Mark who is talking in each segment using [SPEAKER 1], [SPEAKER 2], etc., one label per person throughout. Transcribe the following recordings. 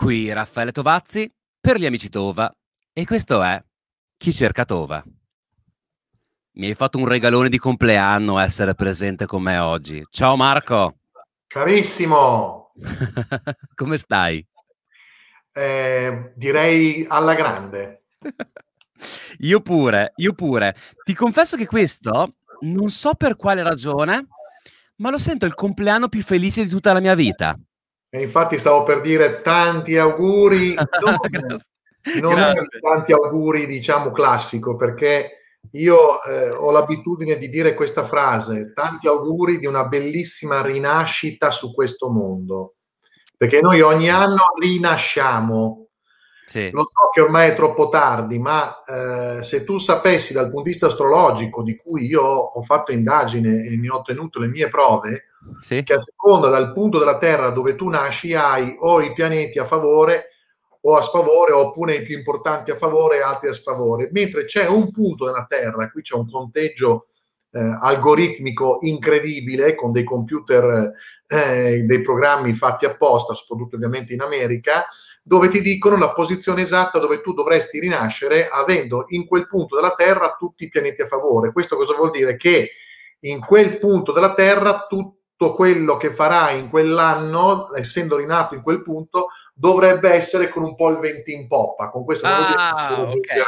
[SPEAKER 1] Qui Raffaele Tovazzi per gli amici Tova e questo è Chi cerca Tova. Mi hai fatto un regalone di compleanno essere presente con me oggi. Ciao Marco.
[SPEAKER 2] Carissimo.
[SPEAKER 1] Come stai?
[SPEAKER 2] Eh, direi alla grande.
[SPEAKER 1] io pure, io pure. Ti confesso che questo, non so per quale ragione, ma lo sento il compleanno più felice di tutta la mia vita. E
[SPEAKER 2] infatti stavo per dire tanti auguri, non, non tanti auguri diciamo classico, perché io eh, ho l'abitudine di dire questa frase, tanti auguri di una bellissima rinascita su questo mondo,
[SPEAKER 1] perché noi ogni
[SPEAKER 2] anno rinasciamo. Sì. Lo so che ormai è troppo tardi, ma eh, se tu sapessi dal punto di vista astrologico, di cui io ho fatto indagine e ne ho ottenuto le mie prove, sì. che a seconda dal punto della Terra dove tu nasci hai o i pianeti a favore o a sfavore, oppure i più importanti a favore e altri a sfavore, mentre c'è un punto della Terra, qui c'è un conteggio eh, algoritmico incredibile con dei computer, eh, dei programmi fatti apposta, soprattutto ovviamente in America, dove ti dicono la posizione esatta dove tu dovresti rinascere avendo in quel punto della Terra tutti i pianeti a favore. Questo cosa vuol dire? Che in quel punto della Terra tutti tutto quello che farai in quell'anno, essendo rinato in quel punto, dovrebbe essere con un po' il venti in poppa. Con questo ah, non okay.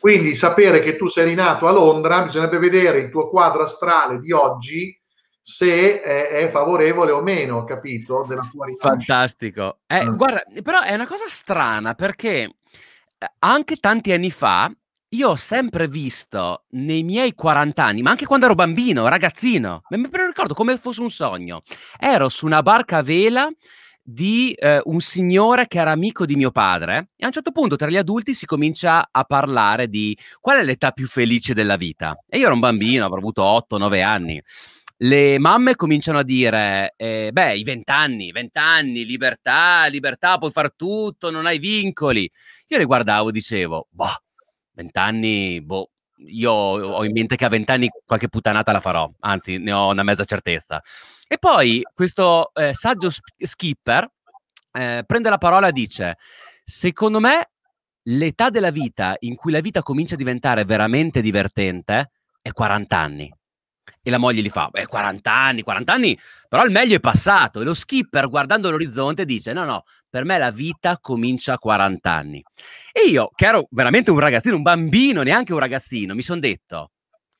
[SPEAKER 2] Quindi sapere che tu sei rinato a Londra, bisognerebbe vedere il tuo quadro astrale di oggi se è, favorevole o meno, capito? Della tua rinascita.
[SPEAKER 1] Fantastico. Eh, mm. Guarda, però è una cosa strana perché eh, anche tanti anni fa io ho sempre visto nei miei 40 anni, ma anche quando ero bambino, ragazzino, mi ricordo come fosse un sogno. Ero su una barca a vela di eh, un signore che era amico di mio padre e a un certo punto tra gli adulti si comincia a parlare di qual è l'età più felice della vita. E io ero un bambino, avrò avuto 8-9 anni le mamme cominciano a dire, eh, beh, i vent'anni, vent'anni, libertà, libertà, puoi fare tutto, non hai vincoli. Io le guardavo, e dicevo, boh, Vent'anni, boh, io ho in mente che a vent'anni qualche puttanata la farò, anzi ne ho una mezza certezza. E poi questo eh, saggio sp- skipper eh, prende la parola e dice, secondo me l'età della vita in cui la vita comincia a diventare veramente divertente è 40 anni. E la moglie gli fa, beh, 40 anni, 40 anni, però il meglio è passato. E lo skipper, guardando l'orizzonte, dice, no, no, per me la vita comincia a 40 anni. E io, che ero veramente un ragazzino, un bambino, neanche un ragazzino, mi sono detto,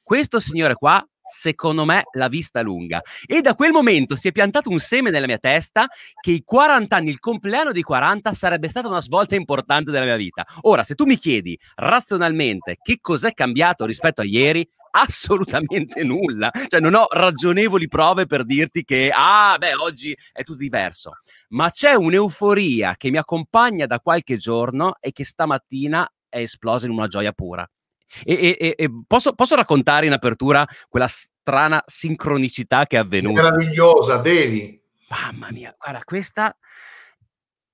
[SPEAKER 1] questo signore qua secondo me, la vista lunga. E da quel momento si è piantato un seme nella mia testa che i 40 anni, il compleanno di 40 sarebbe stata una svolta importante della mia vita. Ora, se tu mi chiedi razionalmente che cos'è cambiato rispetto a ieri, assolutamente nulla. Cioè, non ho ragionevoli prove per dirti che, ah, beh, oggi è tutto diverso. Ma c'è un'euforia che mi accompagna da qualche giorno e che stamattina è esplosa in una gioia pura. E, e, e posso, posso, raccontare in apertura quella strana sincronicità che è avvenuta? Meravigliosa, devi. Mamma mia, guarda, questa...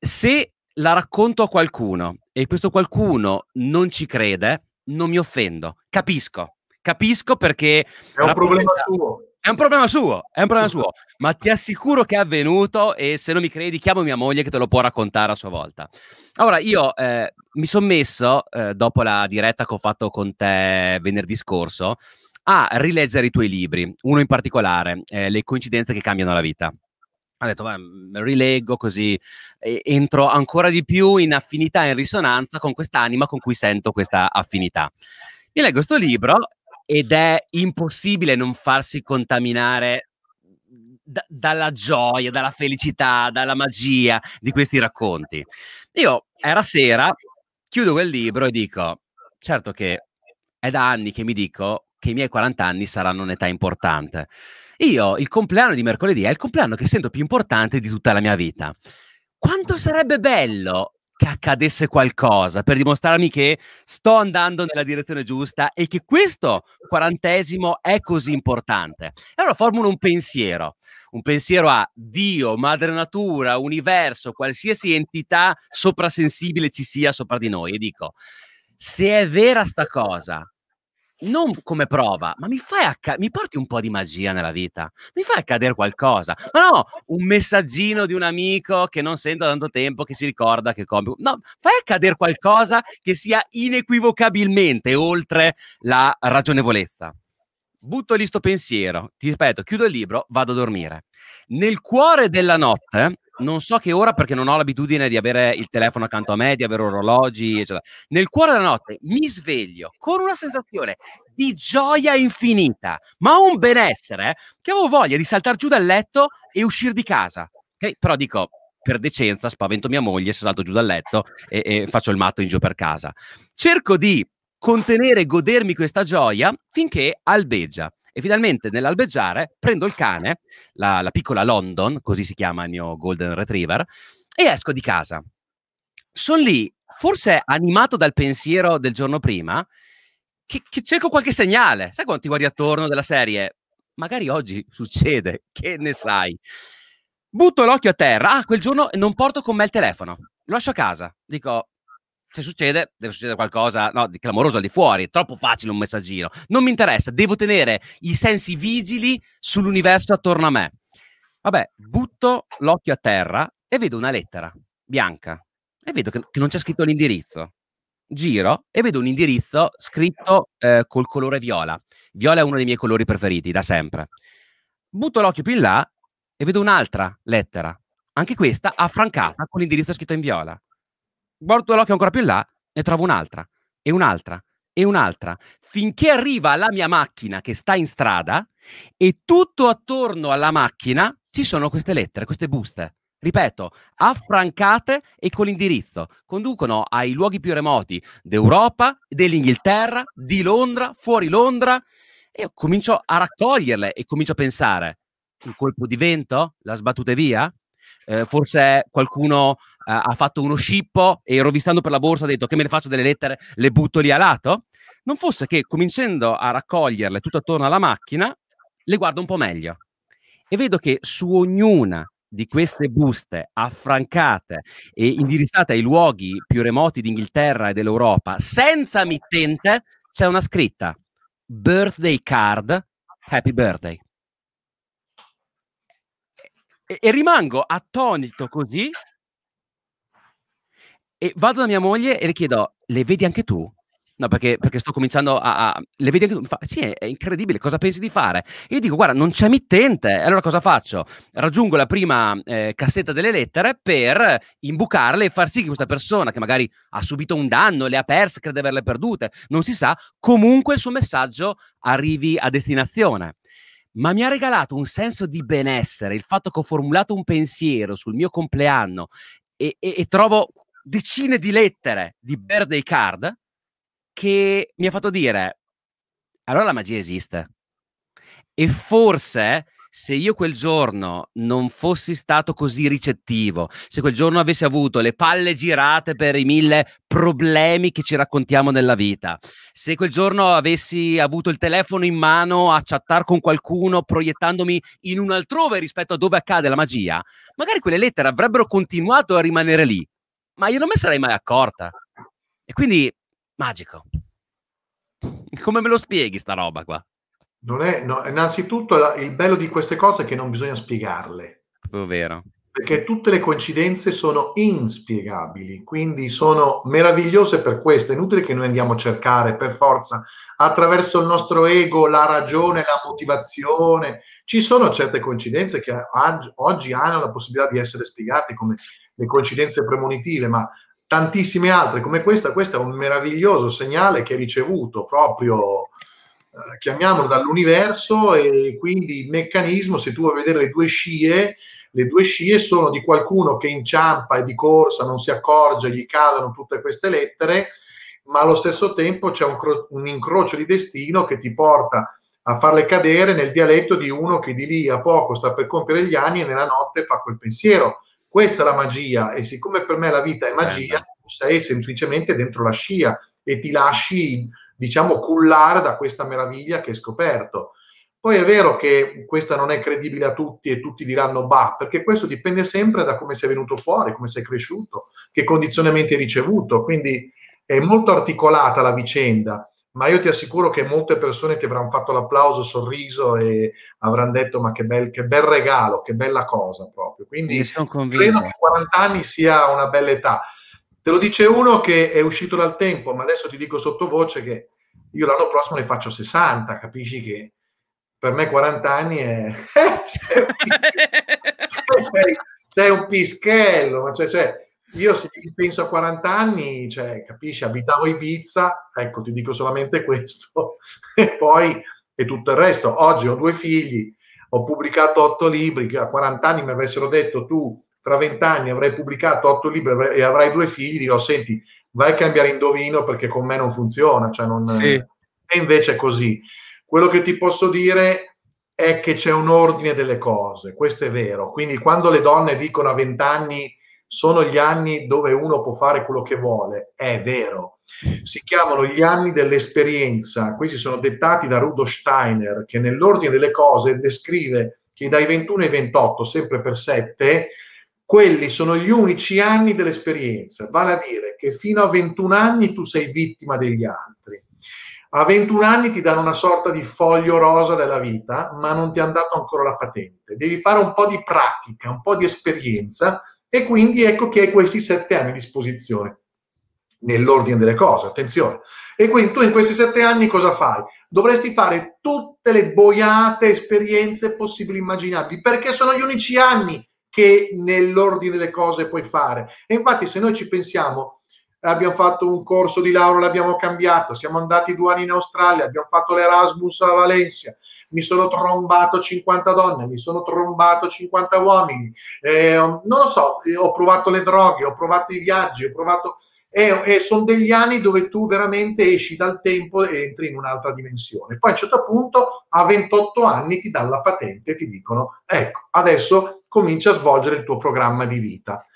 [SPEAKER 1] Se la racconto a qualcuno e questo qualcuno non ci crede, non mi offendo, capisco. Capisco perché... È un problema suo. È un problema suo, è un problema suo, esatto. ma ti assicuro che è avvenuto e se non mi credi chiamo mia moglie che te lo può raccontare a sua volta. Allora, io eh, mi sono messo, eh, dopo la diretta che ho fatto con te venerdì scorso, a rileggere i tuoi libri, uno in particolare, eh, Le coincidenze che cambiano la vita. Ho detto, beh, mm, rileggo così, entro ancora di più in affinità, in risonanza con quest'anima con cui sento questa affinità. Io leggo questo libro ed è impossibile non farsi contaminare d- dalla gioia, dalla felicità, dalla magia di questi racconti. Io era sera, chiudo quel libro e dico, certo che è da anni che mi dico che i miei 40 anni saranno un'età importante. Io il compleanno di mercoledì è il compleanno che sento più importante di tutta la mia vita. Quanto sarebbe bello che accadesse qualcosa per dimostrarmi che sto andando nella direzione giusta e che questo quarantesimo è così importante. E allora formulo un pensiero, un pensiero a Dio, madre natura, universo, qualsiasi entità soprasensibile ci sia sopra di noi e dico, se è vera sta cosa, non come prova, ma mi fai acca- mi porti un po' di magia nella vita, mi fai accadere qualcosa, ma no, un messaggino di un amico che non sento da tanto tempo che si ricorda che compio, no, fai accadere qualcosa che sia inequivocabilmente oltre la ragionevolezza. Butto lì sto pensiero, ti ripeto, chiudo il libro, vado a dormire. Nel cuore della notte non so che ora perché non ho l'abitudine di avere il telefono accanto a me, di avere orologi, eccetera. Nel cuore della notte mi sveglio con una sensazione di gioia infinita, ma un benessere che avevo voglia di saltare giù dal letto e uscire di casa. Okay? Però dico, per decenza, spavento mia moglie se salto giù dal letto e, e faccio il matto in giro per casa. Cerco di contenere e godermi questa gioia finché albeggia. E finalmente nell'albeggiare prendo il cane, la, la piccola London, così si chiama il mio golden retriever, e esco di casa. Sono lì, forse animato dal pensiero del giorno prima, che, che cerco qualche segnale. Sai quando ti guardi attorno della serie? Magari oggi succede, che ne sai? Butto l'occhio a terra. Ah, quel giorno non porto con me il telefono. Lo lascio a casa. Dico, se succede, deve succedere qualcosa no, di clamoroso al di fuori, è troppo facile un messaggino. Non mi interessa, devo tenere i sensi vigili sull'universo attorno a me. Vabbè, butto l'occhio a terra e vedo una lettera bianca e vedo che, che non c'è scritto l'indirizzo. Giro e vedo un indirizzo scritto eh, col colore viola. Viola è uno dei miei colori preferiti da sempre. Butto l'occhio più in là e vedo un'altra lettera, anche questa affrancata con l'indirizzo scritto in viola guardo l'occhio ancora più in là, ne trovo un'altra, e un'altra, e un'altra, finché arriva la mia macchina che sta in strada e tutto attorno alla macchina ci sono queste lettere, queste buste. Ripeto, affrancate e con l'indirizzo. Conducono ai luoghi più remoti d'Europa, dell'Inghilterra, di Londra, fuori Londra. E io comincio a raccoglierle e comincio a pensare, un colpo di vento? La sbattute via? eh, forse qualcuno eh, ha fatto uno scippo e rovistando per la borsa ha detto che me ne faccio delle lettere, le butto lì a lato, non fosse che cominciando a raccoglierle tutto attorno alla macchina, le guardo un po' meglio e vedo che su ognuna di queste buste affrancate e indirizzate ai luoghi più remoti d'Inghilterra e dell'Europa, senza mittente, c'è una scritta birthday card, happy birthday e, e rimango attonito così e vado da mia moglie e le chiedo, le vedi anche tu? No, perché, perché sto cominciando a, a, Le vedi anche tu? Mi fa, sì, è, incredibile, cosa pensi di fare? E Io dico, guarda, non c'è mittente. Allora cosa faccio? Raggiungo la prima eh, cassetta delle lettere per imbucarle e far sì che questa persona, che magari ha subito un danno, le ha perse, crede averle perdute, non si sa, comunque il suo messaggio arrivi a destinazione ma mi ha regalato un senso di benessere, il fatto che ho formulato un pensiero sul mio compleanno e, e, e trovo decine di lettere di birthday card che mi ha fatto dire, allora la magia esiste. E forse se io quel giorno non fossi stato così ricettivo, se quel giorno avessi avuto le palle girate per i mille problemi che ci raccontiamo nella vita, se quel giorno avessi avuto il telefono in mano a chattare con qualcuno proiettandomi in un altrove rispetto a dove accade la magia, magari quelle lettere avrebbero continuato a rimanere lì, ma io non me ne sarei mai accorta. E quindi, magico. Come me lo spieghi sta roba qua?
[SPEAKER 2] Non è, no, innanzitutto il bello di queste cose è che non bisogna spiegarle. Vero. Perché tutte le coincidenze sono inspiegabili, quindi sono meravigliose per questo. È inutile che noi andiamo a cercare per forza attraverso il nostro ego la ragione, la motivazione. Ci sono certe coincidenze che oggi hanno la possibilità di essere spiegate come le coincidenze premonitive, ma tantissime altre come questa, questo è un meraviglioso segnale che hai ricevuto proprio eh, chiamiamolo dall'universo e quindi il meccanismo, se tu vuoi vedere le due scie, le due scie sono di qualcuno che inciampa e di corsa non si accorge, gli cadono tutte queste lettere, ma allo stesso tempo c'è un, cro- un incrocio di destino che ti porta a farle cadere nel dialetto di uno che di lì a poco sta per compiere gli anni e nella notte fa quel pensiero. Questa è la magia e siccome per me la vita è eh, magia, tu sei semplicemente dentro la scia e ti lasci diciamo, cullare da questa meraviglia che hai scoperto. Poi è vero che questa non è credibile a tutti e tutti diranno bah, perché questo dipende sempre da come sei venuto fuori, come sei cresciuto, che condizionamenti hai ricevuto, quindi è molto articolata la vicenda, ma io ti assicuro che molte persone ti avranno fatto l'applauso, sorriso e avranno detto ma che bel, che bel regalo, che bella cosa proprio. Quindi credo che 40 anni sia una bella età. Te lo dice uno che è uscito dal tempo, ma adesso ti dico sottovoce che io l'anno prossimo ne faccio 60, capisci che per me 40 anni è... sei, un sei, un pischello, ma cioè, cioè, io se penso a 40 anni, cioè, capisci, abitavo Ibiza, ecco, ti dico solamente questo, e poi e tutto il resto. Oggi ho due figli, ho pubblicato otto libri, che a 40 anni mi avessero detto tu tra vent'anni avrai pubblicato otto libri e avrai due figli, dirò, senti, vai a cambiare indovino perché con me non funziona. Cioè non... Sì. E invece è così. Quello che ti posso dire è che c'è un ordine delle cose, questo è vero. Quindi quando le donne dicono a vent'anni sono gli anni dove uno può fare quello che vuole, è vero. Si chiamano gli anni dell'esperienza, questi sono dettati da Rudolf Steiner, che nell'ordine delle cose descrive che dai 21 ai 28, sempre per 7, quelli sono gli unici anni dell'esperienza, vale a dire che fino a 21 anni tu sei vittima degli altri. A 21 anni ti danno una sorta di foglio rosa della vita, ma non ti hanno dato ancora la patente. Devi fare un po' di pratica, un po' di esperienza e quindi ecco che hai questi sette anni a disposizione, nell'ordine delle cose, attenzione. E quindi tu in questi sette anni cosa fai? Dovresti fare tutte le boiate, esperienze possibili immaginabili, perché sono gli unici anni che nell'ordine delle cose puoi fare. E infatti se noi ci pensiamo, abbiamo fatto un corso di laurea, l'abbiamo cambiato, siamo andati due anni in Australia, abbiamo fatto l'Erasmus a Valencia, mi sono trombato 50 donne, mi sono trombato 50 uomini, eh, non lo so, eh, ho provato le droghe, ho provato i viaggi, ho provato... E, e sono degli anni dove tu veramente esci dal tempo e entri in un'altra dimensione. Poi a un certo punto, a 28 anni, ti danno la patente e ti dicono, ecco, adesso comincia a svolgere il tuo programma di vita.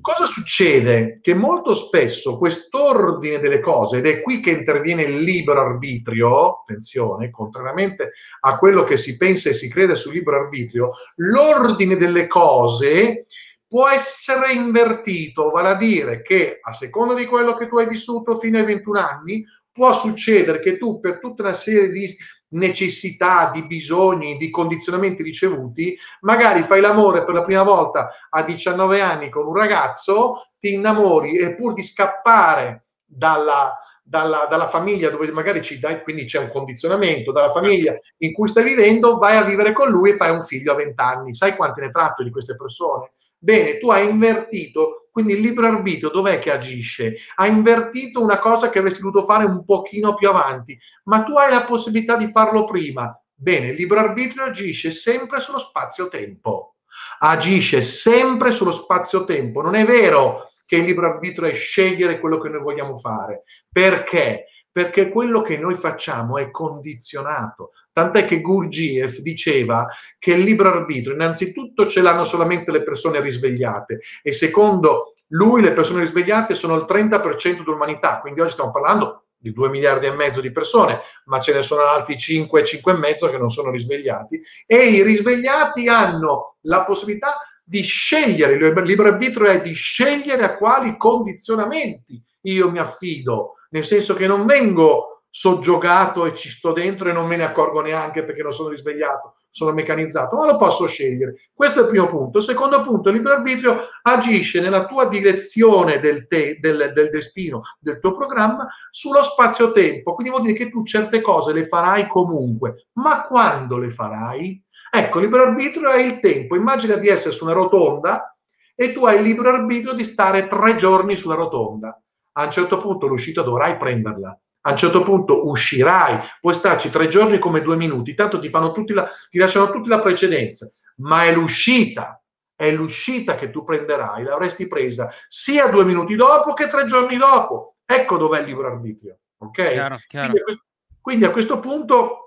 [SPEAKER 2] Cosa succede? Che molto spesso quest'ordine delle cose, ed è qui che interviene il libero arbitrio, attenzione, contrariamente a quello che si pensa e si crede sul libero arbitrio, l'ordine delle cose può essere invertito, vale a dire che a seconda di quello che tu hai vissuto fino ai 21 anni, può succedere che tu per tutta una serie di, necessità, di bisogni, di condizionamenti ricevuti, magari fai l'amore per la prima volta a 19 anni con un ragazzo, ti innamori e pur di scappare dalla, dalla, dalla, famiglia dove magari ci dai, quindi c'è un condizionamento, dalla certo. famiglia in cui stai vivendo, vai a vivere con lui e fai un figlio a 20 anni. Sai quante ne tratto di queste persone? Bene, tu hai invertito quindi il libero arbitrio dov'è che agisce? Ha invertito una cosa che avresti dovuto fare un pochino più avanti, ma tu hai la possibilità di farlo prima. Bene, il libero arbitrio agisce sempre sullo spazio-tempo. Agisce sempre sullo spazio-tempo. Non è vero che il libero arbitrio è scegliere quello che noi vogliamo fare. Perché? perché quello che noi facciamo è condizionato. Tant'è che Gurgiev diceva che il libero arbitrio innanzitutto ce l'hanno solamente le persone risvegliate e secondo lui le persone risvegliate sono il 30% dell'umanità, quindi oggi stiamo parlando di 2 miliardi e mezzo di persone, ma ce ne sono altri 5, 5 e mezzo che non sono risvegliati e i risvegliati hanno la possibilità di scegliere, il libero arbitrio è di scegliere a quali condizionamenti io mi affido, nel senso che non vengo soggiogato e ci sto dentro e non me ne accorgo neanche perché non sono risvegliato, sono meccanizzato, ma lo posso scegliere. Questo è il primo punto. Il secondo punto, il libero arbitrio agisce nella tua direzione del, te, del, del destino, del tuo programma, sullo spazio-tempo. Quindi vuol dire che tu certe cose le farai comunque, ma quando le farai? Ecco, il libero arbitrio è il tempo. Immagina di essere su una rotonda e tu hai il libero arbitrio di stare tre giorni sulla rotonda a un certo punto l'uscita dovrai prenderla. A un certo punto uscirai, puoi starci tre giorni come due minuti, tanto ti, la, ti lasciano tutti la precedenza, ma è l'uscita, è l'uscita che tu prenderai, l'avresti presa sia due minuti dopo che tre giorni dopo. Ecco dov'è il libro arbitrio. Ok? Chiaro, chiaro. Quindi, a questo, quindi, a questo, punto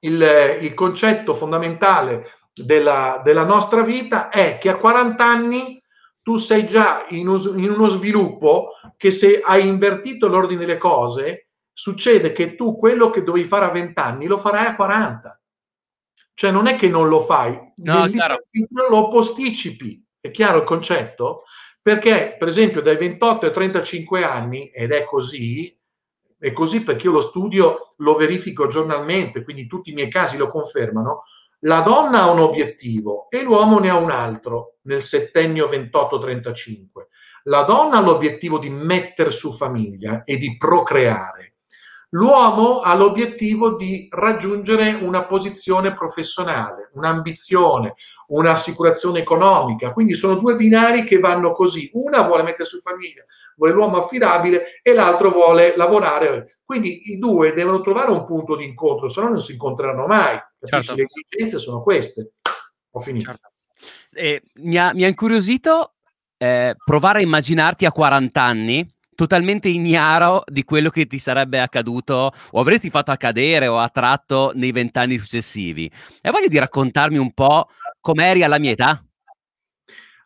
[SPEAKER 2] il, il concetto fondamentale della, della nostra vita è che a 40 anni tu sei già in, uno sviluppo che se hai invertito l'ordine delle cose, succede che tu quello che dovevi fare a 20 anni lo farai a 40. Cioè non è che non lo fai, no, lo posticipi, è chiaro il concetto? Perché per esempio dai 28 ai 35 anni, ed è così, è così perché io lo studio lo verifico giornalmente, quindi tutti i miei casi lo confermano, la donna ha un obiettivo e l'uomo ne ha un altro nel settennio 28-35. La donna ha l'obiettivo di mettere su famiglia e di procreare L'uomo ha l'obiettivo di raggiungere una posizione professionale, un'ambizione, un'assicurazione economica. Quindi sono due binari che vanno così. Una vuole mettere su famiglia, vuole l'uomo affidabile e l'altro vuole lavorare. Quindi i due devono trovare un punto di incontro, se no non si incontreranno mai. Certo. Le esigenze sono queste. Ho finito. Certo.
[SPEAKER 1] Eh, mi, ha, mi, ha, incuriosito eh, provare a immaginarti a 40 anni totalmente ignaro di quello che ti sarebbe accaduto o avresti fatto accadere o attratto nei vent'anni successivi. E voglio di raccontarmi un po' com'eri alla mia età?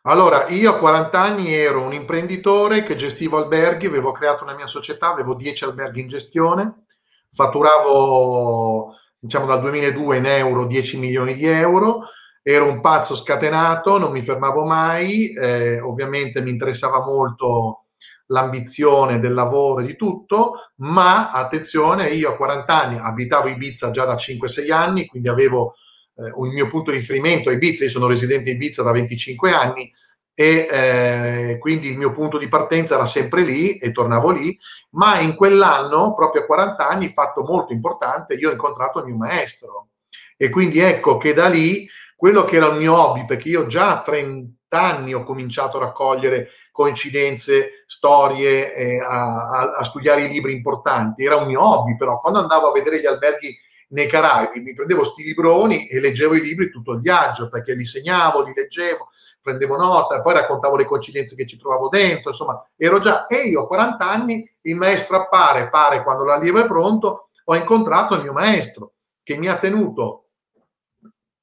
[SPEAKER 2] Allora, io a 40 anni ero un imprenditore che gestivo alberghi, avevo creato una mia società, avevo 10 alberghi in gestione, fatturavo, diciamo dal 2002 in euro, 10 milioni di euro, ero un pazzo scatenato, non mi fermavo mai, eh, ovviamente mi interessava molto l'ambizione del lavoro e di tutto, ma attenzione, io a 40 anni abitavo Ibiza già da 5-6 anni, quindi avevo eh, un mio punto di riferimento a Ibiza, io sono residente in Ibiza da 25 anni e eh, quindi il mio punto di partenza era sempre lì e tornavo lì, ma in quell'anno, proprio a 40 anni, fatto molto importante, io ho incontrato il mio maestro e quindi ecco che da lì quello che era il mio hobby, perché io già a 30 anni ho cominciato a raccogliere coincidenze, storie, eh, a, a, a, studiare i libri importanti. Era un mio hobby, però quando andavo a vedere gli alberghi nei Caraibi mi prendevo sti libroni e leggevo i libri tutto il viaggio perché li segnavo, li leggevo, prendevo nota, e poi raccontavo le coincidenze che ci trovavo dentro, insomma, ero già, e io a 40 anni il maestro appare, pare quando l'allievo è pronto, ho incontrato il mio maestro che mi ha tenuto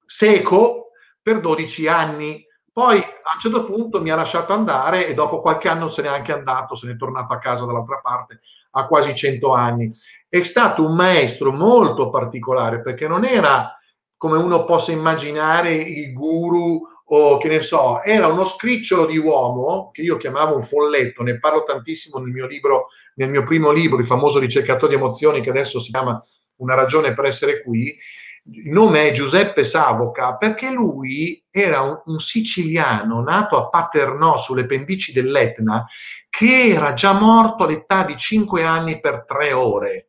[SPEAKER 2] seco per 12 anni poi a un certo punto mi ha lasciato andare e dopo qualche anno se n'è anche andato, se n'è tornato a casa dall'altra parte a quasi 100 anni. È stato un maestro molto particolare perché non era come uno possa immaginare il guru o che ne so, era uno scricciolo di uomo che io chiamavo un folletto, ne parlo tantissimo nel mio libro, nel mio primo libro, il famoso ricercatore di emozioni che adesso si chiama Una ragione per essere qui, il nome è Giuseppe Savoca perché lui era un, un, siciliano nato a Paternò sulle pendici dell'Etna che era già morto all'età di 5 anni per 3 ore.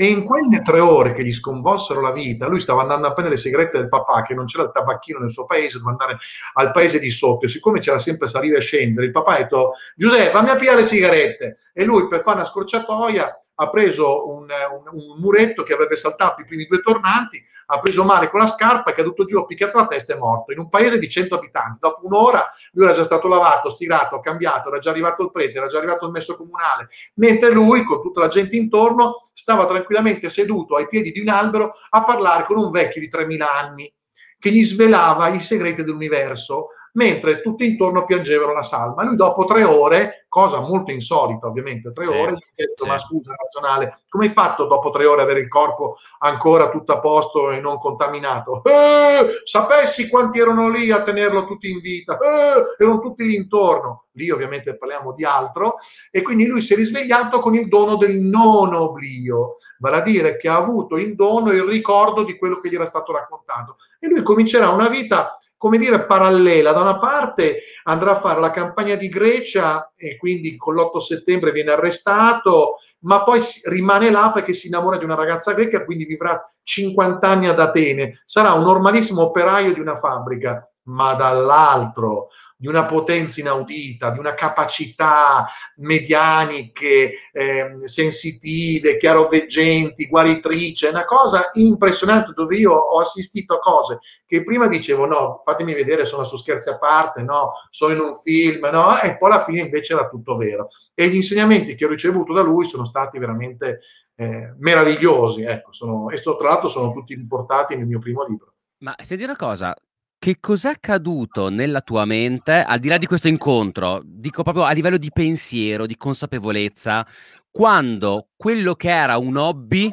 [SPEAKER 2] E in quelle tre ore che gli sconvolsero la vita, lui stava andando a prendere le sigarette del papà, che non c'era il tabacchino nel suo paese, doveva andare al paese di sotto. Siccome c'era sempre salire e scendere, il papà ha detto: Giuseppe, fammi aprire le sigarette. E lui, per fare una scorciatoia, ha preso un, un, un muretto che avrebbe saltato i primi due tornanti, ha preso male con la scarpa, è caduto giù, ha picchiato la testa e è morto. In un paese di 100 abitanti, dopo un'ora lui era già stato lavato, stirato, cambiato, era già arrivato il prete, era già arrivato il messo comunale, mentre lui, con tutta la gente intorno, stava tranquillamente seduto ai piedi di un albero a parlare con un vecchio di 3.000 anni che gli svelava i segreti dell'universo mentre tutti intorno piangevano la salma. Lui dopo tre ore, cosa molto insolita ovviamente, tre sì, ore, ha detto sì. ma scusa, razionale, come hai fatto dopo tre ore avere il corpo ancora tutto a posto e non contaminato? Eh, sapessi quanti erano lì a tenerlo tutti in vita, eh, erano tutti lì intorno. Lì ovviamente parliamo di altro, e quindi lui si è risvegliato con il dono del non oblio, vale a dire che ha avuto in dono il ricordo di quello che gli era stato raccontato. E lui comincerà una vita come dire, parallela. Da una parte andrà a fare la campagna di Grecia e quindi con l'8 settembre viene arrestato, ma poi rimane là perché si innamora di una ragazza greca, e quindi vivrà 50 anni ad Atene. Sarà un normalissimo operaio di una fabbrica, ma dall'altro di una potenza inaudita, di una capacità medianiche, eh, sensitive, chiaroveggenti, guaritrice, una cosa impressionante dove io ho assistito a cose che prima dicevo no, fatemi vedere, sono su scherzi a parte, no, sono in un film, no, e poi alla fine invece era tutto vero. E gli insegnamenti che ho ricevuto da lui sono stati veramente eh, meravigliosi, ecco, sono, e so, tra l'altro sono tutti importati nel mio primo libro.
[SPEAKER 1] Ma se dire una cosa, che cos'è accaduto nella tua mente, al di là di questo incontro, dico proprio a livello di pensiero, di consapevolezza, quando quello che era un hobby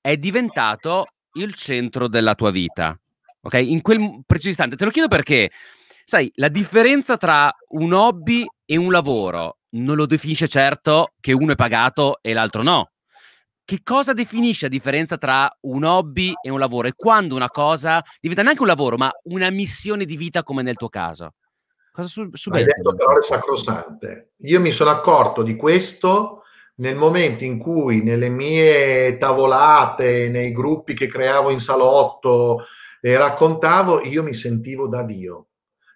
[SPEAKER 1] è diventato il centro della tua vita? Ok? In quel preciso istante. Te lo chiedo perché, sai, la differenza tra un hobby e un lavoro non lo definisce certo che uno è pagato e l'altro no che cosa definisce la differenza tra un hobby e un lavoro e quando una cosa diventa neanche un lavoro, ma una missione di vita come nel tuo caso? Cosa su- Hai detto parole
[SPEAKER 2] sacrosante. Io mi sono accorto di questo nel momento in cui nelle mie tavolate, nei gruppi che creavo in salotto e raccontavo, io mi sentivo da Dio.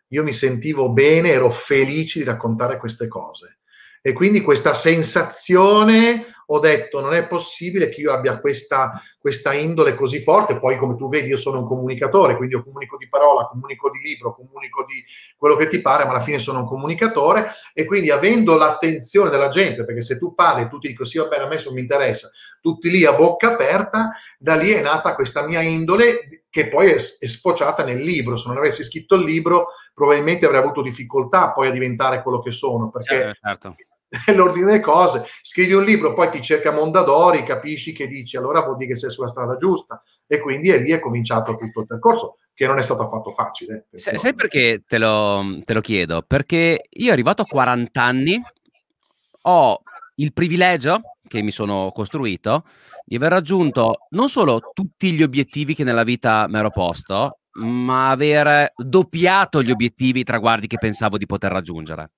[SPEAKER 2] Io mi sentivo bene, ero felice di raccontare queste cose. E quindi questa sensazione ho detto non è possibile che io abbia questa, questa indole così forte, poi come tu vedi io sono un comunicatore, quindi io comunico di parola, comunico di libro, comunico di quello che ti pare, ma alla fine sono un comunicatore e quindi avendo l'attenzione della gente, perché se tu parli e tu ti dico sì vabbè a me non mi interessa, tutti lì a bocca aperta, da lì è nata questa mia indole che poi è, sfociata nel libro. Se non avessi scritto il libro, probabilmente avrei avuto difficoltà poi a diventare quello che sono, perché certo, certo. l'ordine delle cose, scrivi un libro, poi ti cerca Mondadori, capisci che dici allora vuol dire che sei sulla strada giusta e quindi è lì è cominciato tutto il percorso che non è stato affatto facile. Eh,
[SPEAKER 1] Se, sai perché te lo, te lo chiedo? Perché io arrivato a 40 anni ho il privilegio che mi sono costruito di aver raggiunto non solo tutti gli obiettivi che nella vita mi ero posto, ma aver doppiato gli obiettivi e i traguardi che pensavo di poter raggiungere.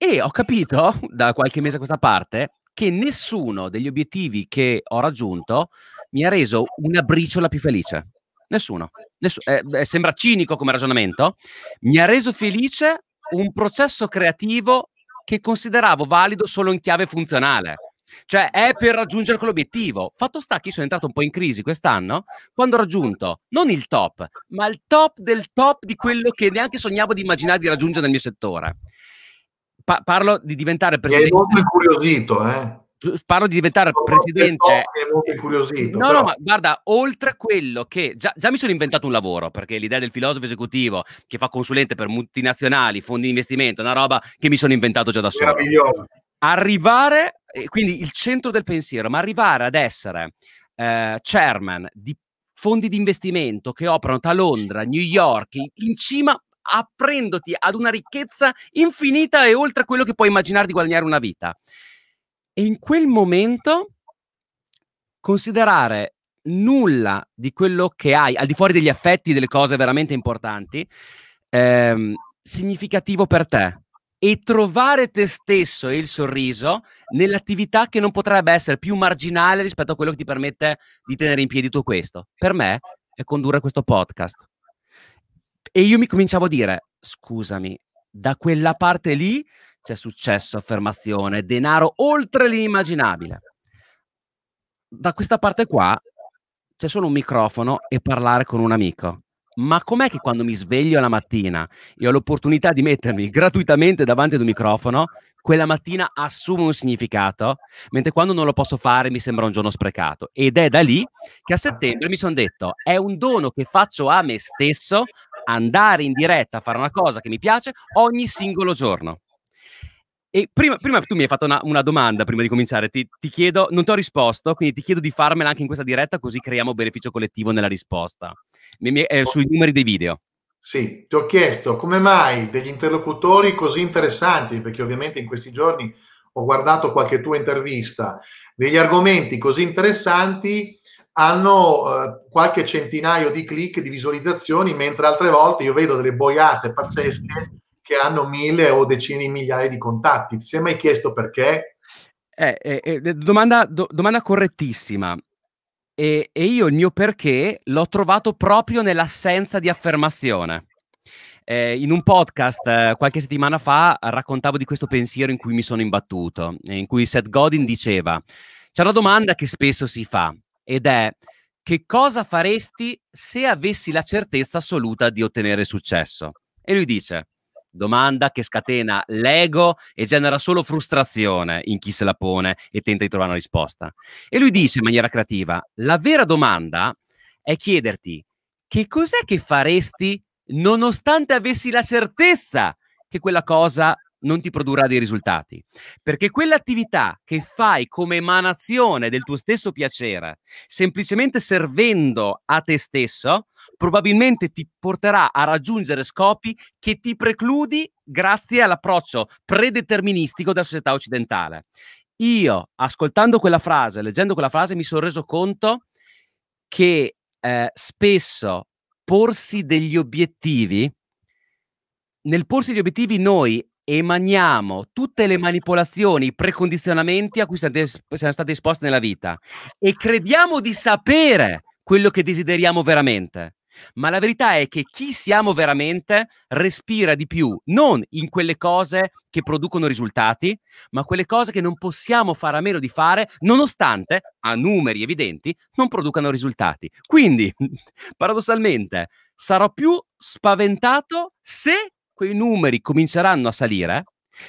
[SPEAKER 1] E ho capito da qualche mese a questa parte che nessuno degli obiettivi che ho raggiunto mi ha reso una briciola più felice. Nessuno. Nessu- eh, sembra cinico come ragionamento. Mi ha reso felice un processo creativo che consideravo valido solo in chiave funzionale. Cioè, è per raggiungere quell'obiettivo. Fatto sta che io sono entrato un po' in crisi quest'anno quando ho raggiunto non il top, ma il top del top di quello che neanche sognavo di immaginare di raggiungere nel mio settore pa- parlo di diventare presidente. Mi molto incuriosito, eh parlo di diventare no, presidente. No, no, però. ma guarda, oltre a quello che già, già, mi sono inventato un lavoro, perché l'idea del filosofo esecutivo che fa consulente per multinazionali, fondi di investimento, una roba che mi sono inventato già da solo. Arrivare, eh, quindi il centro del pensiero, ma arrivare ad essere eh, chairman di fondi di investimento che operano da Londra, New York, in, in cima aprendoti ad una ricchezza infinita e oltre a quello che puoi immaginare di guadagnare una vita. E in quel momento considerare nulla di quello che hai, al di fuori degli affetti, delle cose veramente importanti, ehm, significativo per te e trovare te stesso e il sorriso nell'attività che non potrebbe essere più marginale rispetto a quello che ti permette di tenere in piedi tutto questo. Per me è condurre questo podcast. E io mi cominciavo a dire, scusami, da quella parte lì c'è successo, affermazione, denaro oltre l'immaginabile. Da questa parte qua c'è solo un microfono e parlare con un amico. Ma com'è che quando mi sveglio la mattina e ho l'opportunità di mettermi gratuitamente davanti ad un microfono, quella mattina assume un significato, mentre quando non lo posso fare mi sembra un giorno sprecato. Ed è da lì che a settembre mi sono detto, è un dono che faccio a me stesso andare in diretta a fare una cosa che mi piace ogni singolo giorno. E prima, prima tu mi hai fatto una, una domanda prima di cominciare, ti, ti chiedo, non ti ho risposto, quindi ti chiedo di farmela anche in questa diretta così creiamo beneficio collettivo nella risposta, mi, eh, sui numeri dei video. Sì,
[SPEAKER 2] ti ho chiesto come mai degli interlocutori così interessanti, perché ovviamente in questi giorni ho guardato qualche tua intervista, degli argomenti così interessanti hanno eh, qualche centinaio di click, di visualizzazioni, mentre altre volte io vedo delle boiate pazzesche che hanno mille o decine di
[SPEAKER 1] migliaia di contatti. Ti sei mai chiesto perché? Eh, eh, eh domanda, do, domanda, correttissima. E, e io il mio perché l'ho trovato proprio nell'assenza di affermazione. Eh, in un podcast eh, qualche settimana fa raccontavo di questo pensiero in cui mi sono imbattuto, in cui Seth Godin diceva, c'è una domanda che spesso si fa, ed è che cosa faresti se avessi la certezza assoluta di ottenere successo? E lui dice, domanda che scatena l'ego e genera solo frustrazione in chi se la pone e tenta di trovare una risposta. E lui dice in maniera creativa, la vera domanda è chiederti che cos'è che faresti nonostante avessi la certezza che quella cosa non ti produrrà dei risultati. Perché quell'attività che fai come emanazione del tuo stesso piacere, semplicemente servendo a te stesso, probabilmente ti porterà a raggiungere scopi che ti precludi grazie all'approccio predeterministico della società occidentale. Io, ascoltando quella frase, leggendo quella frase, mi sono reso conto che eh, spesso porsi degli obiettivi, nel porsi degli obiettivi noi emaniamo tutte le manipolazioni, i precondizionamenti a cui siamo, siamo stati esposti nella vita e crediamo di sapere quello che desideriamo veramente. Ma la verità è che chi siamo veramente respira di più non in quelle cose che producono risultati, ma quelle cose che non possiamo fare a meno di fare, nonostante, a numeri evidenti, non producano risultati. Quindi, paradossalmente, sarò più spaventato se quei numeri cominceranno a salire,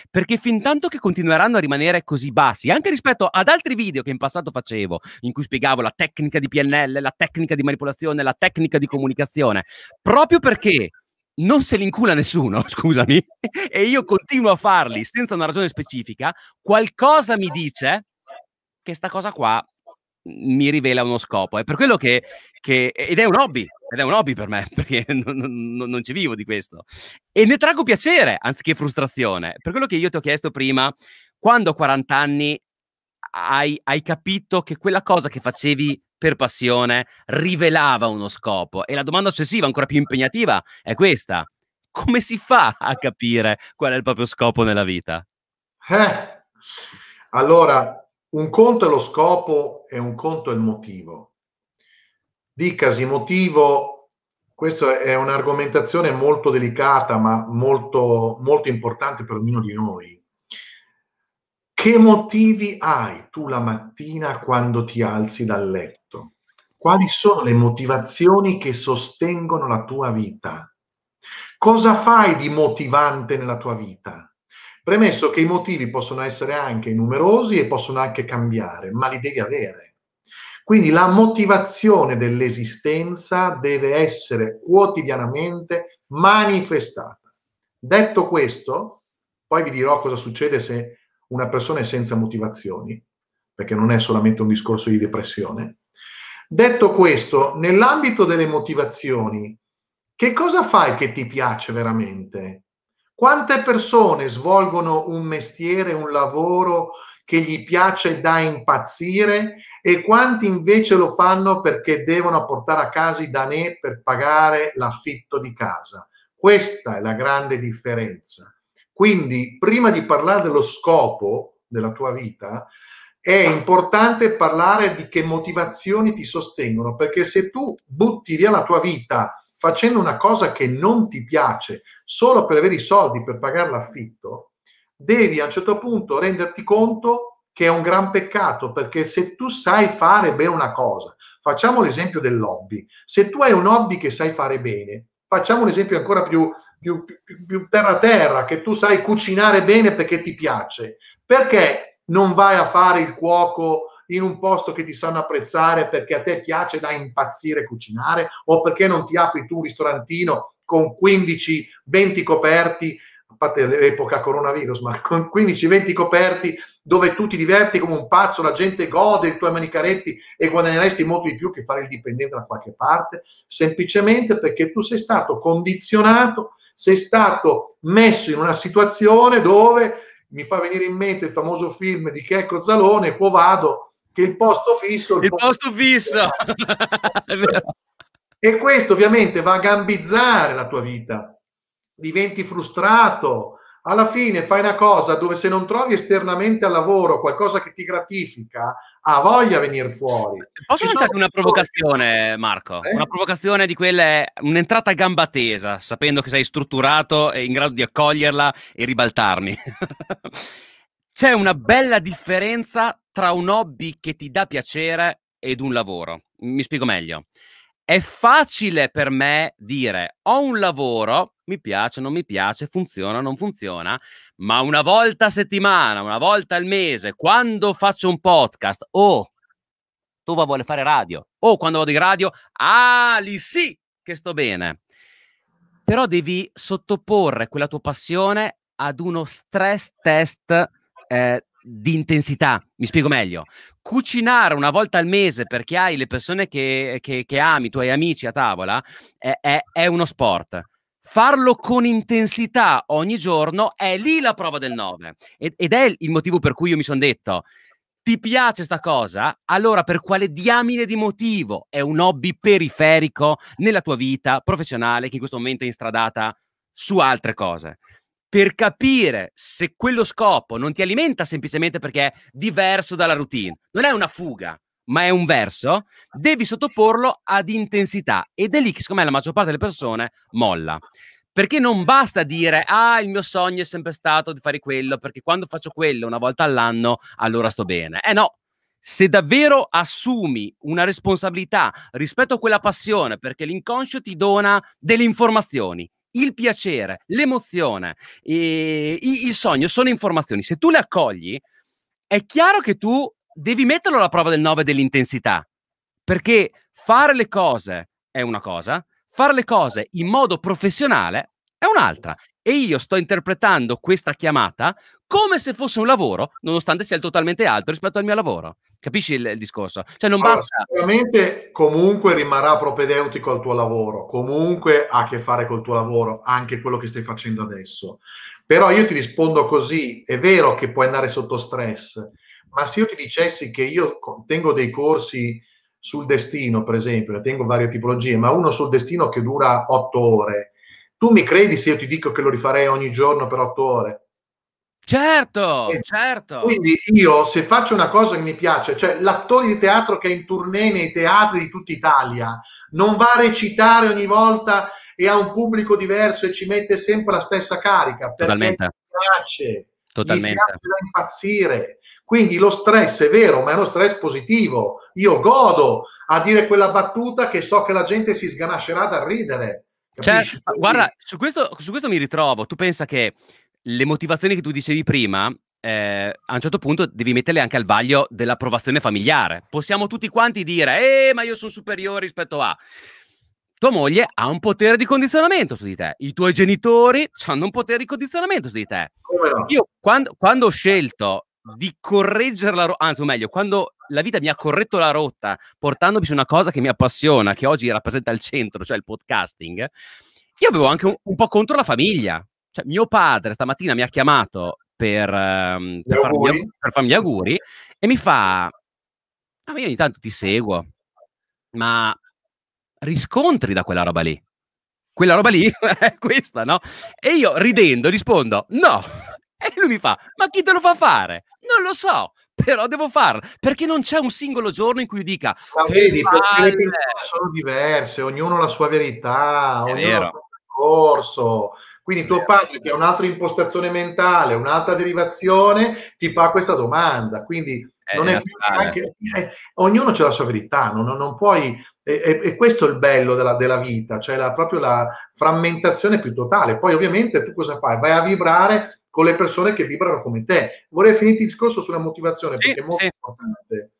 [SPEAKER 1] perché fin tanto che continueranno a rimanere così bassi, anche rispetto ad altri video che in passato facevo, in cui spiegavo la tecnica di PNL, la tecnica di manipolazione, la tecnica di comunicazione, proprio perché non se li incula nessuno, scusami, e io continuo a farli senza una ragione specifica, qualcosa mi dice che sta cosa qua mi rivela uno scopo. È per quello che, che ed è un hobby, ed è un hobby per me, perché non, non, non, ci vivo di questo. E ne trago piacere, anziché frustrazione. Per quello che io ti ho chiesto prima, quando a 40 anni hai, hai capito che quella cosa che facevi per passione rivelava uno scopo? E la domanda successiva, ancora più impegnativa, è questa. Come si fa a capire qual è il proprio scopo nella vita?
[SPEAKER 2] Eh, allora, un conto è lo scopo e un conto è il motivo. Dicasi motivo, questa è un'argomentazione molto delicata ma molto, molto importante per ognuno di noi. Che motivi hai tu la mattina quando ti alzi dal letto? Quali sono le motivazioni che sostengono la tua vita? Cosa fai di motivante nella tua vita? Premesso che i motivi possono essere anche numerosi e possono anche cambiare, ma li devi avere. Quindi la motivazione dell'esistenza deve essere quotidianamente manifestata. Detto questo, poi vi dirò cosa succede se una persona è senza motivazioni, perché non è solamente un discorso di depressione. Detto questo, nell'ambito delle motivazioni, che cosa fai che ti piace veramente? Quante persone svolgono un mestiere, un lavoro che gli piace da impazzire e quanti invece lo fanno perché devono portare a casa i danè per pagare l'affitto di casa? Questa è la grande differenza. Quindi, prima di parlare dello scopo della tua vita, è importante parlare di che motivazioni ti sostengono, perché se tu butti via la tua vita facendo una cosa che non ti piace solo per avere i soldi per pagare l'affitto, devi a un certo punto renderti conto che è un gran peccato perché se tu sai fare bene una cosa, facciamo l'esempio del dell'hobby, se tu hai un hobby che sai fare bene, facciamo un esempio ancora più, più, più, più terra terra, che tu sai cucinare bene perché ti piace, perché non vai a fare il cuoco in un posto che ti sanno apprezzare perché a te piace da impazzire cucinare o perché non ti apri tu un ristorantino con 15-20 coperti, a parte l'epoca coronavirus, ma con 15-20 coperti dove tu ti diverti come un pazzo, la gente gode i tuoi manicaretti e guadagneresti molto di più che fare il dipendente da qualche parte, semplicemente perché tu sei stato condizionato, sei stato messo in una situazione dove mi fa venire in mente il famoso film di Checco Zalone, Quo vado, che il posto fisso... Il, il posto, posto fisso! e questo ovviamente va a gambizzare la tua vita, diventi frustrato, alla fine fai una cosa dove se non trovi esternamente al lavoro qualcosa che ti gratifica, ha voglia venire fuori.
[SPEAKER 1] Posso Ci lanciarti una provocazione, Marco? Eh? Una provocazione di quelle, un'entrata a gamba tesa, sapendo che sei strutturato e in grado di accoglierla e ribaltarmi. C'è una bella differenza tra un hobby che ti dà piacere ed un lavoro. Mi spiego meglio. È facile per me dire ho un lavoro, mi piace, non mi piace, funziona, non funziona, ma una volta a settimana, una volta al mese, quando faccio un podcast o oh, Tova vuole fare radio o oh, quando vado in radio, ah lì sì che sto bene. Però devi sottoporre quella tua passione ad uno stress test eh, di intensità, mi spiego meglio. Cucinare una volta al mese perché hai le persone che, che, che ami, i tuoi amici a tavola, è, è, è uno sport farlo con intensità ogni giorno è lì la prova del 9 ed, ed è il motivo per cui io mi sono detto ti piace sta cosa? Allora per quale diamine di motivo è un hobby periferico nella tua vita professionale che in questo momento è instradata su altre cose? per capire se quello scopo non ti alimenta semplicemente perché è diverso dalla routine, non è una fuga, ma è un verso, devi sottoporlo ad intensità ed è lì che secondo me la maggior parte delle persone molla. Perché non basta dire, ah, il mio sogno è sempre stato di fare quello, perché quando faccio quello una volta all'anno, allora sto bene. Eh no, se davvero assumi una responsabilità rispetto a quella passione, perché l'inconscio ti dona delle informazioni il piacere, l'emozione, il sogno sono informazioni. Se tu le accogli, è chiaro che tu devi metterlo alla prova del 9 dell'intensità, perché fare le cose è una cosa, fare le cose in modo professionale è un'altra e io sto interpretando questa chiamata come se fosse un lavoro, nonostante sia totalmente alto rispetto al mio lavoro. Capisci il, il discorso? Cioè non allora, basta...
[SPEAKER 2] Sicuramente comunque rimarrà propedeutico al tuo lavoro, comunque ha a che fare col tuo lavoro, anche quello che stai facendo adesso. Però io ti rispondo così, è vero che puoi andare sotto stress, ma se io ti dicessi che io tengo dei corsi sul destino, per esempio, ne tengo varie tipologie, ma uno sul destino che dura otto ore, tu mi credi se io ti dico che lo rifarei ogni giorno per otto ore? Certo, eh,
[SPEAKER 1] certo. Quindi
[SPEAKER 2] io se faccio una cosa che mi piace, cioè l'attore di teatro che è in tournée nei teatri di tutta Italia, non va a recitare ogni volta e ha un pubblico diverso e ci mette sempre la stessa carica perché Totalmente. piace,
[SPEAKER 1] Totalmente. Gli piace da
[SPEAKER 2] impazzire. Quindi lo stress è vero, ma è uno stress positivo. Io godo a dire quella battuta che so che la gente si sganascerà dal ridere
[SPEAKER 1] cioè, guarda, su questo, su questo mi ritrovo. Tu pensa che le motivazioni che tu dicevi prima eh, a un certo punto devi metterle anche al vaglio dell'approvazione familiare. Possiamo tutti quanti dire, eh, ma io sono superiore rispetto a... Tua moglie ha un potere di condizionamento su di te, i tuoi genitori hanno un potere di condizionamento su di te. Io quando, quando ho scelto di correggere la rotta, anzi, o meglio, quando la vita mi ha corretto la rotta portandomi su una cosa che mi appassiona, che oggi rappresenta il centro, cioè il podcasting, io avevo anche un, un po' contro la famiglia. Cioè, mio padre stamattina mi ha chiamato per, um, per, farmi, per farmi gli auguri e mi fa, ah, Ma io ogni tanto ti seguo, ma riscontri da quella roba lì? Quella roba lì è questa, no? E io ridendo rispondo, no, e lui mi fa, ma chi te lo fa fare? Non lo so, però devo farlo, perché non c'è un singolo giorno in cui dica... Ma vedi, le sono diverse, ognuno ha la sua verità, è ognuno ha il suo
[SPEAKER 2] percorso. Quindi tuo padre, che ha un'altra impostazione mentale, un'altra derivazione, ti fa questa domanda. Quindi è non è più anche, eh, ognuno c'è la sua verità, non, non puoi e, questo è il bello della, della vita, cioè la, proprio la frammentazione più totale. Poi ovviamente tu cosa fai? Vai a vibrare con le persone che vibrano come te. Vorrei finire il discorso sulla motivazione sì, perché è molto sì. importante.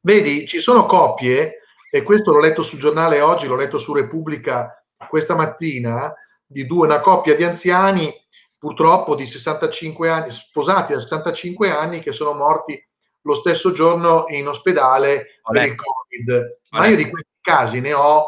[SPEAKER 2] Vedi, ci sono coppie, e questo l'ho letto sul giornale oggi, l'ho letto su Repubblica questa mattina, di due, una coppia di anziani, purtroppo di 65 anni, sposati da 65 anni, che sono morti lo stesso giorno in ospedale Vabbè. per il Covid. Vabbè. Ma io di questi casi ne ho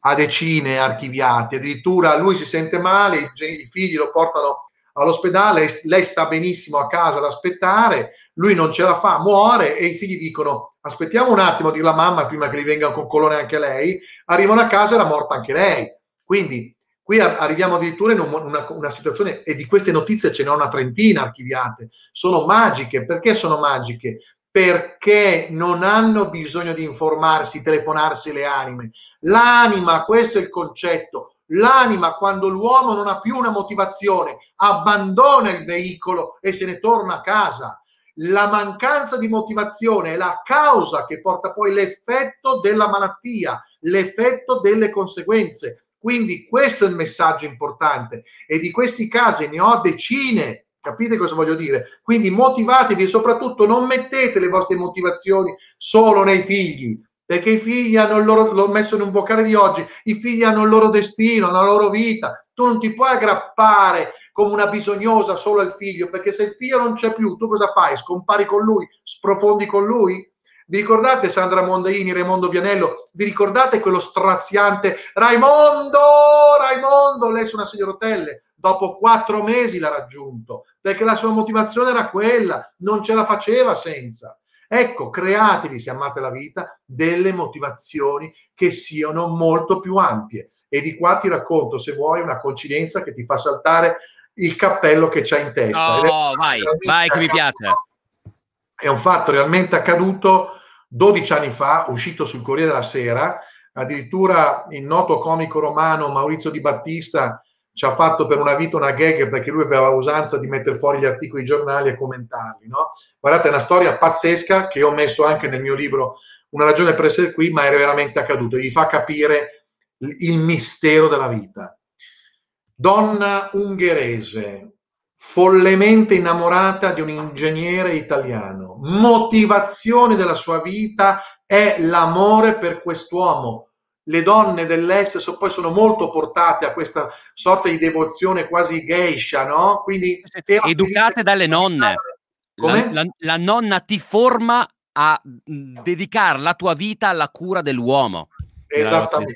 [SPEAKER 2] a decine archiviati, addirittura lui si sente male, i figli lo portano all'ospedale, lei sta benissimo a casa ad aspettare, lui non ce la fa, muore e i figli dicono aspettiamo un attimo di la mamma prima che gli venga un coccolone anche lei, arrivano a casa e era morta anche lei. Quindi qui arriviamo addirittura in una, una situazione, e di queste notizie ce ne n'è una trentina archiviate, sono magiche, perché sono magiche? Perché non hanno bisogno di informarsi, telefonarsi le anime. L'anima, questo è il concetto, L'anima, quando l'uomo non ha più una motivazione, abbandona il veicolo e se ne torna a casa. La mancanza di motivazione è la causa che porta poi l'effetto della malattia, l'effetto delle conseguenze. Quindi questo è il messaggio importante e di questi casi ne ho decine. Capite cosa voglio dire? Quindi motivatevi e soprattutto non mettete le vostre motivazioni solo nei figli, perché i figli hanno il loro, l'ho messo in un boccale di oggi, i figli hanno il loro destino, la loro vita, tu non ti puoi aggrappare come una bisognosa solo al figlio, perché se il figlio non c'è più, tu cosa fai? Scompari con lui, sprofondi con lui? Vi ricordate Sandra Mondaini, Raimondo Vianello? Vi ricordate quello straziante Raimondo, Raimondo, lei su una sedia a rotelle? Dopo quattro mesi l'ha raggiunto, perché la sua motivazione era quella, non ce la faceva senza. Ecco, createvi, se amate la vita, delle motivazioni che siano molto più ampie. E di qua ti racconto, se vuoi, una coincidenza che ti fa saltare il cappello che c'hai in testa. No, vai, vai, che mi piace. È un fatto realmente accaduto 12 anni fa, uscito sul Corriere della Sera, addirittura il noto comico romano Maurizio Di Battista ci ha fatto per una vita una gag perché lui aveva usanza di mettere fuori gli articoli giornali e commentarli. No? Guardate, è una storia pazzesca che ho messo anche nel mio libro Una ragione per essere qui, ma era veramente accaduto. Gli fa capire il mistero della vita. Donna ungherese, follemente innamorata di un ingegnere italiano. Motivazione della sua vita è l'amore per quest'uomo le donne dell'est so, poi sono molto portate a questa sorta di devozione quasi geisha, no? Quindi,
[SPEAKER 1] Educate dalle nonne. La, la, la nonna ti forma a mm, dedicare la tua vita alla cura dell'uomo. Esattamente.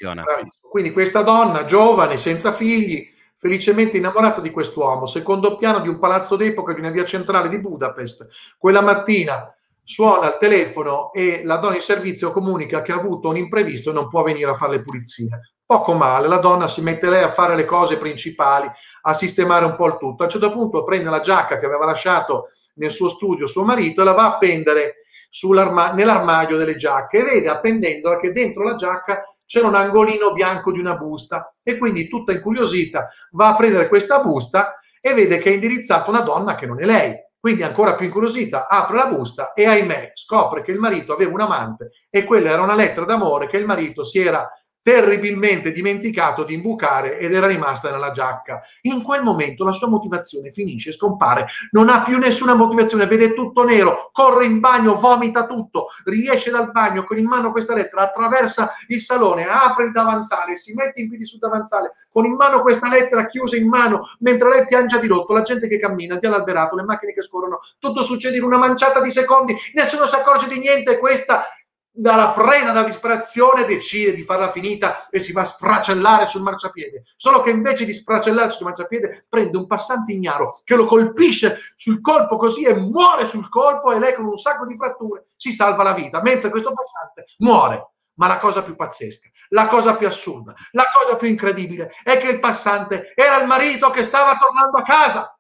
[SPEAKER 2] Quindi questa donna, giovane, senza figli, felicemente innamorata di quest'uomo, secondo piano di un palazzo d'epoca di una via centrale di Budapest, quella mattina suona il telefono e la donna in servizio comunica che ha avuto un imprevisto e non può venire a fare le pulizie. Poco male, la donna si mette lei a fare le cose principali, a sistemare un po' il tutto. A un certo punto prende la giacca che aveva lasciato nel suo studio suo marito e la va a appendere nell'armadio delle giacche e vede appendendola che dentro la giacca c'era un angolino bianco di una busta e quindi tutta incuriosita va a prendere questa busta e vede che è indirizzata una donna che non è lei quindi ancora più incuriosita, apre la busta e ahimè scopre che il marito aveva un amante e quella era una lettera d'amore che il marito si era terribilmente dimenticato di imbucare ed era rimasta nella giacca. In quel momento la sua motivazione finisce, scompare, non ha più nessuna motivazione, vede tutto nero, corre in bagno, vomita tutto, riesce dal bagno con in mano questa lettera, attraversa il salone, apre il davanzale, si mette in piedi sul davanzale, con in mano questa lettera chiusa in mano, mentre lei piange di rotto, la gente che cammina, via l'alberato, le macchine che scorrono, tutto succede in una manciata di secondi, nessuno si accorge di niente, questa dalla preda, dalla disperazione, decide di farla finita e si va a sfracellare sul marciapiede. Solo che invece di sfracellarsi sul marciapiede, prende un passante ignaro che lo colpisce sul colpo così e muore sul colpo e lei con un sacco di fratture si salva la vita, mentre questo passante muore. Ma la cosa più pazzesca, la cosa più assurda, la cosa più incredibile è che il passante era il marito che stava tornando a casa.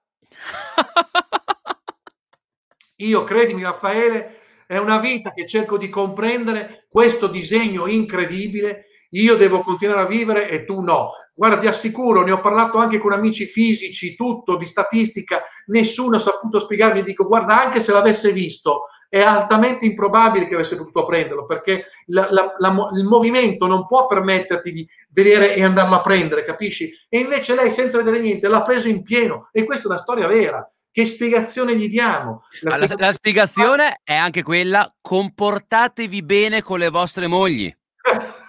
[SPEAKER 2] Io, credimi, Raffaele, è una vita che cerco di comprendere questo disegno incredibile, io devo continuare a vivere e tu no. Guarda, ti assicuro, ne ho parlato anche con amici fisici, tutto, di statistica, nessuno ha saputo spiegarmi, dico guarda, anche se l'avesse visto, è altamente improbabile che avesse potuto prenderlo perché la, la, la, il movimento non può permetterti di vedere e andarlo a prendere, capisci? E invece lei, senza vedere niente, l'ha preso in pieno e questa è una storia vera. Che spiegazione gli
[SPEAKER 1] diamo? La, allora, la spiegazione è anche quella, comportatevi bene con le vostre mogli.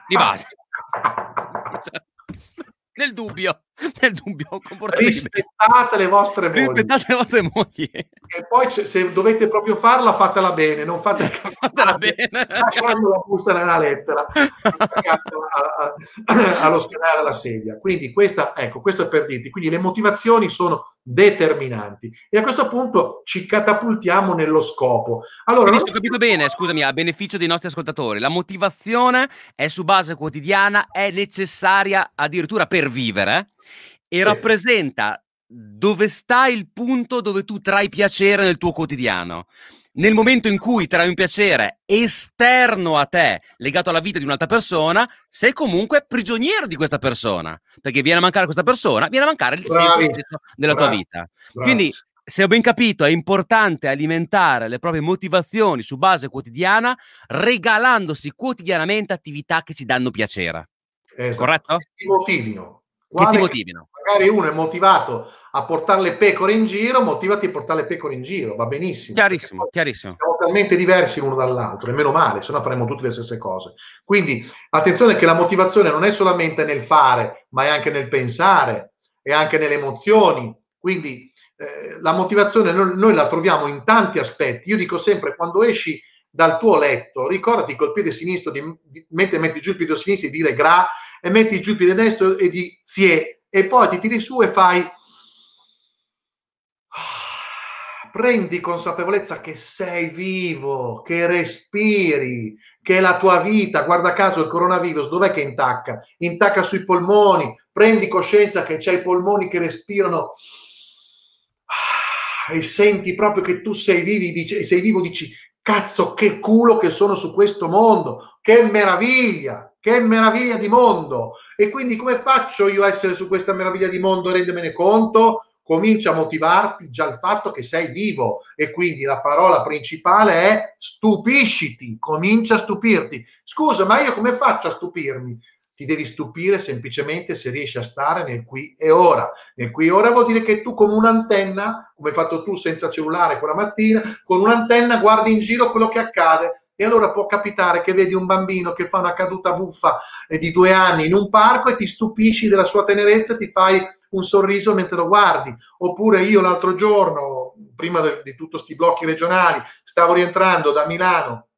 [SPEAKER 1] Di base. nel dubbio, nel dubbio rispettate le vostre mogli. Rispettate le vostre mogli. E
[SPEAKER 2] poi se dovete proprio farla, fatela bene, non fate fatela bene. Lasciando la busta nella lettera allo scalare alla sedia. Quindi questa, ecco, questo è per dirti. Quindi le motivazioni sono determinanti. E a questo punto ci catapultiamo nello scopo.
[SPEAKER 1] Allora, Quindi, se ho capito bene, scusami, a beneficio dei nostri ascoltatori, la motivazione è su base quotidiana, è necessaria addirittura per vivere e sì. rappresenta dove sta il punto dove tu trai piacere nel tuo quotidiano nel momento in cui terrai un piacere esterno a te, legato alla vita di un'altra persona, sei comunque prigioniero di questa persona, perché viene a mancare questa persona, viene a mancare il Bravi. senso della Bravi. tua vita. Bravi. Quindi, se ho ben capito, è importante alimentare le proprie motivazioni su base quotidiana, regalandosi quotidianamente attività che ci danno piacere. Esatto. Corretto? Che ti motivino. Guarda che ti motivino
[SPEAKER 2] magari uno è motivato a portare le pecore in giro, motivati a portare le pecore in giro, va benissimo.
[SPEAKER 1] Chiarissimo, chiarissimo. Siamo
[SPEAKER 2] talmente diversi l'uno dall'altro, e meno male, se no faremo tutte le stesse cose. Quindi attenzione che la motivazione non è solamente nel fare, ma è anche nel pensare, è anche nelle emozioni. Quindi eh, la motivazione noi, noi la troviamo in tanti aspetti. Io dico sempre, quando esci dal tuo letto, ricordati col piede sinistro, di, di, mentre metti giù il piede sinistro, di dire gra, e metti giù il piede destro e di zie e poi ti tiri su e fai prendi consapevolezza che sei vivo, che respiri, che la tua vita, guarda caso il coronavirus, dov'è che intacca? Intacca sui polmoni, prendi coscienza che c'è i polmoni che respirano e senti proprio che tu sei, vivi, dici, sei vivo, dici cazzo che culo che sono su questo mondo, che meraviglia! Che meraviglia di mondo! E quindi come faccio io a essere su questa meraviglia di mondo? e rendermene conto? Comincia a motivarti già il fatto che sei vivo e quindi la parola principale è stupisciti, comincia a stupirti. Scusa, ma io come faccio a stupirmi? ti devi stupire semplicemente se riesci a stare nel qui e ora. Nel qui e ora vuol dire che tu con un'antenna, come hai fatto tu senza cellulare quella mattina, con un'antenna guardi in giro quello che accade, e allora può capitare che vedi un bambino che fa una caduta buffa eh, di due anni in un parco e ti stupisci della sua tenerezza e ti fai un sorriso mentre lo guardi. Oppure io l'altro giorno, prima di tutti questi blocchi regionali, stavo rientrando da Milano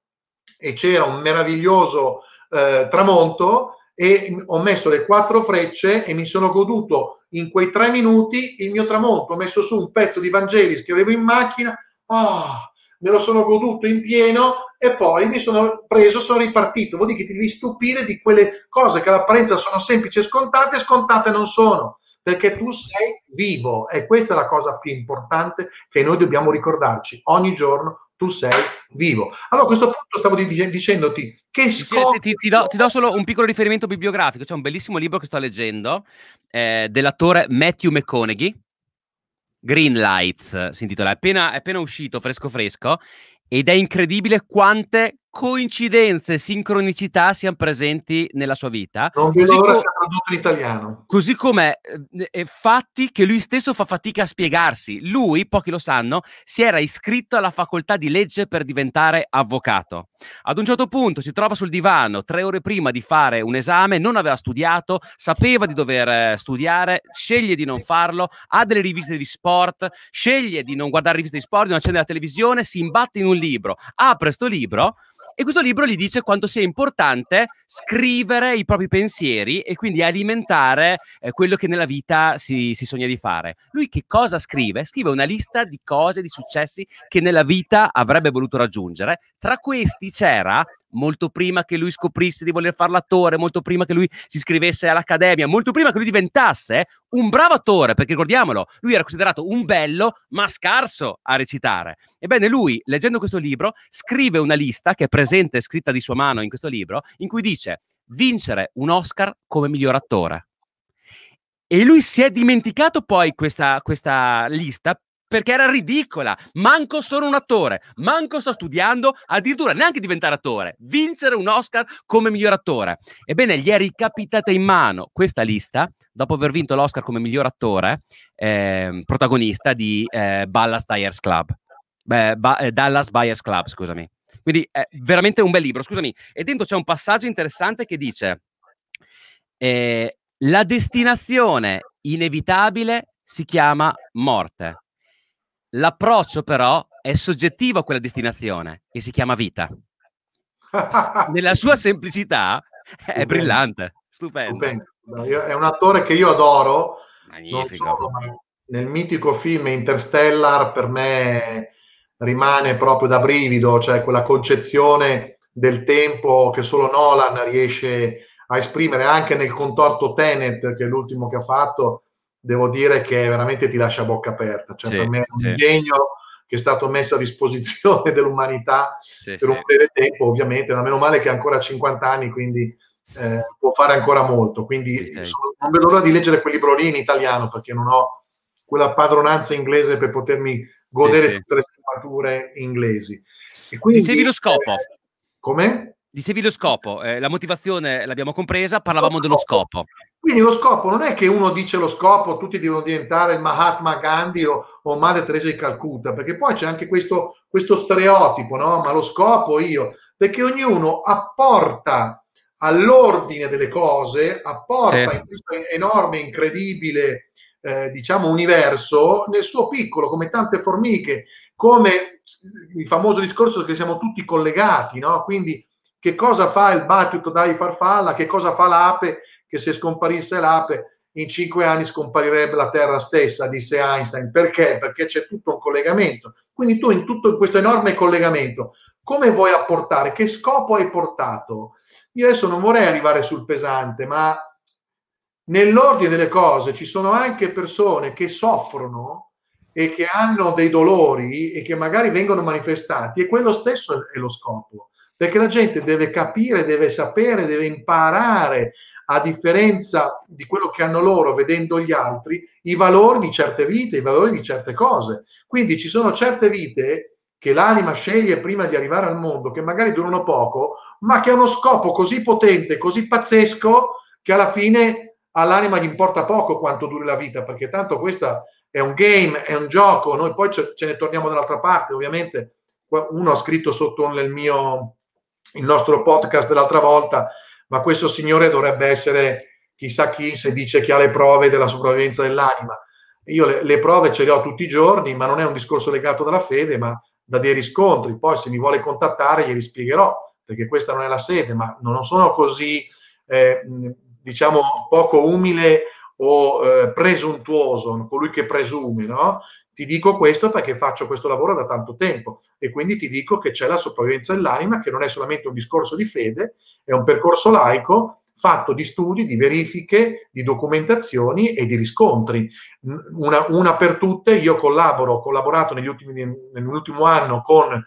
[SPEAKER 2] e c'era un meraviglioso eh, tramonto e ho messo le quattro frecce e mi sono goduto in quei tre minuti il mio tramonto. Ho messo su un pezzo di Vangelis che avevo in macchina. Oh, me lo sono goduto in pieno e poi mi sono preso, sono ripartito. Vuol dire che ti devi stupire di quelle cose che all'apparenza sono semplici e scontate, scontate non sono, perché tu sei vivo e questa è la cosa più importante che noi dobbiamo ricordarci ogni giorno. Tu sei vivo. Allora a questo punto stavo dic- dicendoti
[SPEAKER 1] che scopri... Ti, ti, do, ti, do, solo un piccolo riferimento bibliografico. C'è un bellissimo libro che sto leggendo eh, dell'attore Matthew McConaughey, Green Lights si intitola, è appena, è appena uscito fresco fresco ed è incredibile quante coincidenze sincronicità siano presenti nella sua vita. Non vedo l'ora co-
[SPEAKER 2] tradotto in italiano.
[SPEAKER 1] Così come ehm, fatti che lui stesso fa fatica a spiegarsi. Lui, pochi lo sanno, si era iscritto alla facoltà di legge per diventare avvocato. Ad un certo punto si trova sul divano, tre ore prima di fare un esame, non aveva studiato, sapeva di dover eh, studiare, sceglie di non farlo, ha delle riviste di sport, sceglie di non guardare riviste di sport, di non accendere la televisione, si imbatte in un libro, apre questo libro, e questo libro gli dice quanto sia importante scrivere i propri pensieri e quindi alimentare eh, quello che nella vita si, si, sogna di fare. Lui che cosa scrive? Scrive una lista di cose, di successi che nella vita avrebbe voluto raggiungere. Tra questi c'era molto prima che lui scoprisse di voler fare l'attore, molto prima che lui si iscrivesse all'accademia, molto prima che lui diventasse eh, un bravo attore, perché ricordiamolo, lui era considerato un bello ma scarso a recitare. Ebbene, lui, leggendo questo libro, scrive una lista che è presente, scritta di sua mano in questo libro, in cui dice vincere un Oscar come miglior attore. E lui si è dimenticato poi questa, questa lista perché era ridicola. Manco sono un attore, manco sto studiando, addirittura neanche diventare attore, vincere un Oscar come miglior attore. Ebbene, gli è ricapitata in mano questa lista dopo aver vinto l'Oscar come miglior attore, eh, protagonista di eh, Ballast Buyers Club. Beh, ba- eh, Dallas Buyers Club, scusami. Quindi è veramente un bel libro, scusami. E dentro c'è un passaggio interessante che dice eh, la destinazione inevitabile si chiama morte. L'approccio però è soggettivo a quella destinazione e si chiama vita. Nella sua semplicità è Stupendo. brillante,
[SPEAKER 2] stupendo. stupendo. È un attore che io adoro.
[SPEAKER 1] Magnifico. Solo,
[SPEAKER 2] nel mitico film Interstellar per me rimane proprio da brivido, cioè quella concezione del tempo che solo Nolan riesce a esprimere anche nel contorto Tenet, che è l'ultimo che ha fatto, devo dire che veramente ti lascia bocca aperta. Cioè, sì, per me è un sì. ingegno che è stato messo a disposizione dell'umanità sì, per un breve tempo, ovviamente, ma meno male che ha ancora 50 anni, quindi eh, può fare ancora molto. Quindi sono, non vedo l'ora di leggere quel libro lì in italiano perché non ho quella padronanza inglese per potermi godere tutte le
[SPEAKER 1] sfumature inglesi. E quindi, Dicevi lo eh, scopo. Eh, come? Dicevi lo scopo, eh, la motivazione l'abbiamo compresa, parlavamo dello scopo.
[SPEAKER 2] Quindi lo scopo non è che uno dice lo scopo, tutti devono diventare il Mahatma Gandhi o, o Madre Teresa di Calcutta, perché poi c'è anche questo, questo stereotipo, no? Ma lo scopo io, perché ognuno apporta all'ordine delle cose, apporta sì. in questo enorme, incredibile, eh, diciamo, universo nel suo piccolo, come tante formiche, come il famoso discorso che siamo tutti collegati, no? Quindi che cosa fa il battito dai farfalla, che cosa fa l'ape, che se scomparisse l'ape in cinque anni scomparirebbe la Terra stessa, disse Einstein. Perché? Perché c'è tutto un collegamento. Quindi tu in tutto questo enorme collegamento, come vuoi apportare? Che scopo hai portato? Io adesso non vorrei arrivare sul pesante, ma nell'ordine delle cose ci sono anche persone che soffrono e che hanno dei dolori e che magari vengono manifestati e quello stesso è lo scopo perché la gente deve capire, deve sapere, deve imparare a differenza di quello che hanno loro vedendo gli altri, i valori di certe vite, i valori di certe cose. Quindi ci sono certe vite che l'anima sceglie prima di arrivare al mondo, che magari durano poco, ma che ha uno scopo così potente, così pazzesco, che alla fine all'anima gli importa poco quanto duri la vita, perché tanto questa è un game, è un gioco, noi poi ce ne torniamo dall'altra parte, ovviamente uno ha scritto sotto nel mio il nostro podcast dell'altra volta ma questo signore dovrebbe essere chissà chi se dice che ha le prove della sopravvivenza dell'anima. Io le, le prove ce le ho tutti i giorni, ma non è un discorso legato dalla fede, ma da dei riscontri. Poi se mi vuole contattare glieli spiegherò, perché questa non è la sede, ma non sono così, eh, diciamo, poco umile o eh, presuntuoso, colui che presume, no? Ti dico questo perché faccio questo lavoro da tanto tempo e quindi ti dico che c'è la sopravvivenza dell'anima, che non è solamente un discorso di fede, è un percorso laico fatto di studi, di verifiche, di documentazioni e di riscontri. Una, una per tutte, io collaboro, ho collaborato negli ultimi, nell'ultimo anno con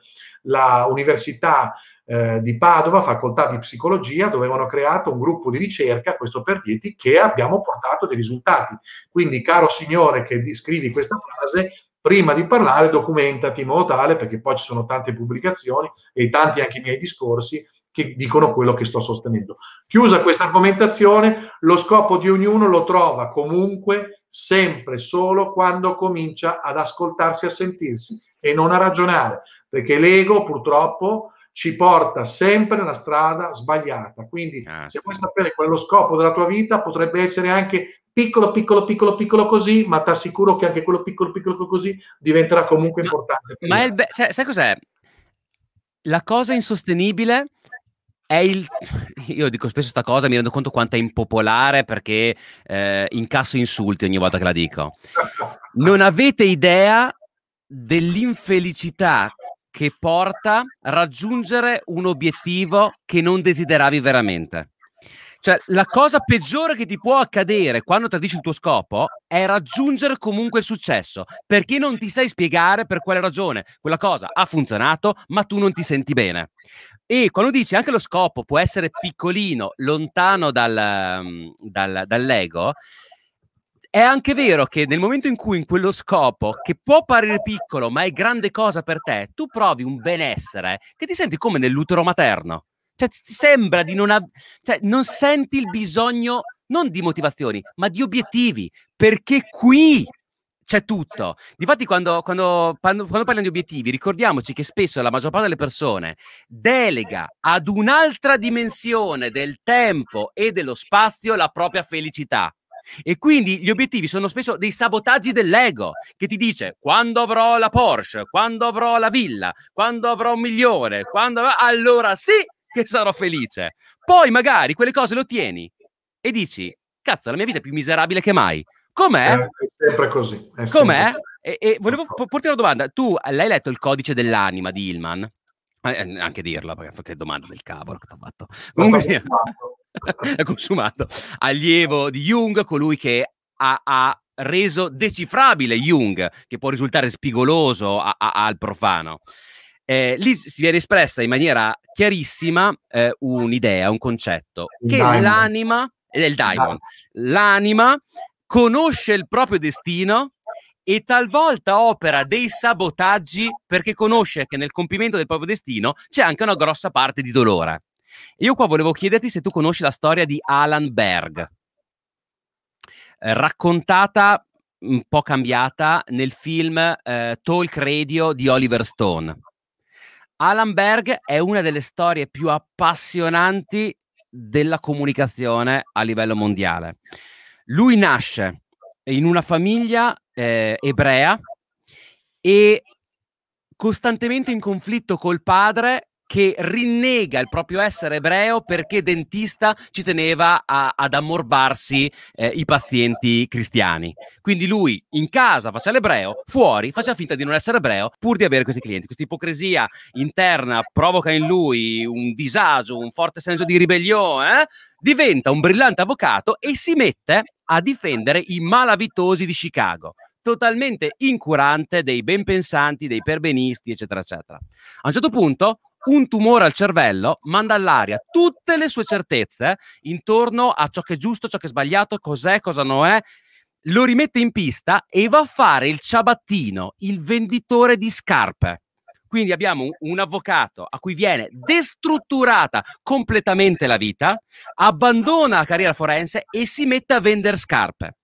[SPEAKER 2] l'università eh, di Padova, facoltà di psicologia, dove avevano creato un gruppo di ricerca, questo per dirti, che abbiamo portato dei risultati. Quindi, caro signore che scrivi questa frase, prima di parlare documentati in modo tale, perché poi ci sono tante pubblicazioni e tanti anche i miei discorsi, che dicono quello che sto sostenendo. Chiusa questa argomentazione, lo scopo di ognuno lo trova comunque sempre solo quando comincia ad ascoltarsi, a sentirsi e non a ragionare, perché l'ego purtroppo ci porta sempre nella strada sbagliata. Quindi Grazie. Ah, se vuoi sapere qual è lo scopo della tua vita, potrebbe essere anche piccolo, piccolo, piccolo, piccolo così, ma ti assicuro che anche quello piccolo, piccolo così diventerà comunque no, importante. Ma il be-
[SPEAKER 1] cioè, sai cos'è? La cosa insostenibile è il... Io dico spesso questa cosa, mi rendo conto quanto è impopolare perché eh, incasso insulti ogni volta che la dico. Non avete idea dell'infelicità che porta a raggiungere un obiettivo che non desideravi veramente. Cioè, la cosa peggiore che ti può accadere quando tradisci il tuo scopo è raggiungere comunque il successo, perché non ti sai spiegare per quale ragione quella cosa ha funzionato, ma tu non ti senti bene. E quando dici anche lo scopo può essere piccolino, lontano dal, mm, dal, dall'ego, è anche vero che nel momento in cui in quello scopo, che può parere piccolo ma è grande cosa per te, tu provi un benessere che ti senti come nell'utero materno. Cioè, ti sembra di non avere... Cioè, non senti il bisogno non di motivazioni, ma di obiettivi, perché qui c'è tutto. Difatti, quando, quando, quando, quando parliamo di obiettivi, ricordiamoci che spesso la maggior parte delle persone delega ad un'altra dimensione del tempo e dello spazio la propria felicità. E quindi gli obiettivi sono spesso dei sabotaggi dell'ego che ti dice quando avrò la Porsche, quando avrò la villa, quando avrò un milione, quando avrò... allora sì che sarò felice. Poi magari quelle cose le ottieni e dici cazzo, la mia vita è più miserabile che mai. Com'è? Eh, è
[SPEAKER 2] sempre così. È sempre Com'è?
[SPEAKER 1] E, e, volevo portare una domanda. Tu l'hai letto il codice dell'anima di Ilman? Eh, eh, anche dirlo, perché che domanda del cavolo che ti ho fatto. Comunque, è consumato. Allievo di Jung, colui che ha, ha reso decifrabile Jung, che può risultare spigoloso a, a, al profano. Eh, lì si viene espressa in maniera chiarissima eh, un'idea, un concetto, che diamond. l'anima, ed è il diamond, l'anima conosce il proprio destino e talvolta opera dei sabotaggi perché conosce che nel compimento del proprio destino c'è anche una grossa parte di dolore. Io qua volevo chiederti se tu conosci la storia di Alan Berg, eh, raccontata un po' cambiata nel film eh, Talk Radio di Oliver Stone. Alan Berg è una delle storie più appassionanti della comunicazione a livello mondiale. Lui nasce in una famiglia eh, ebrea e costantemente in conflitto col padre che rinnega il proprio essere ebreo perché dentista ci teneva a, ad ammorbarsi eh, i pazienti cristiani. Quindi lui in casa faceva l'ebreo, fuori faceva finta di non essere ebreo pur di avere questi clienti. Questa ipocrisia interna provoca in lui un disagio, un forte senso di ribellione, eh? diventa un brillante avvocato e si mette a difendere i malavitosi di Chicago totalmente incurante dei ben pensanti, dei perbenisti, eccetera, eccetera. A un certo punto un tumore al cervello manda all'aria tutte le sue certezze intorno a ciò che è giusto, ciò che è sbagliato, cos'è, cosa non è. Lo rimette in pista e va a fare il ciabattino, il venditore di scarpe. Quindi abbiamo un, avvocato a cui viene destrutturata completamente la vita, abbandona la carriera forense e si mette a vendere scarpe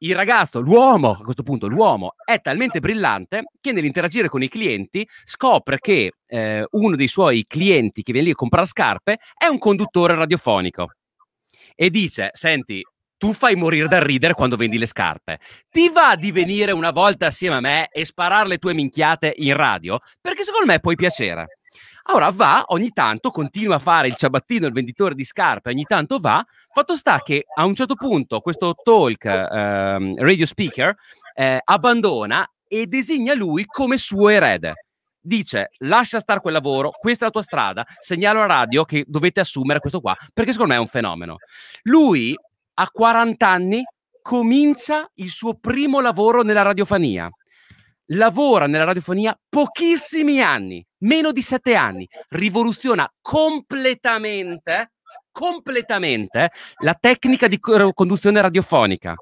[SPEAKER 1] il ragazzo, l'uomo a questo punto, ah. l'uomo è talmente brillante che nell'interagire con i clienti scopre che eh, uno dei suoi clienti che viene lì a comprare scarpe è un conduttore radiofonico e dice, senti, tu fai morire dal ridere quando vendi le scarpe. Ti va di venire una volta assieme a me e sparare le tue minchiate in radio? Perché secondo me puoi piacere. Ora va, ogni tanto continua a fare il ciabattino, il venditore di scarpe, ogni tanto va. Fatto sta che a un certo punto questo talk ehm, radio speaker eh, abbandona e designa lui come suo erede. Dice: Lascia stare quel lavoro, questa è la tua strada. Segnalo a radio che dovete assumere questo qua, perché secondo me è un fenomeno. Lui a 40 anni comincia il suo primo lavoro nella radiofonia lavora nella radiofonia pochissimi anni, meno di sette anni, rivoluziona completamente, completamente la tecnica di conduzione radiofonica.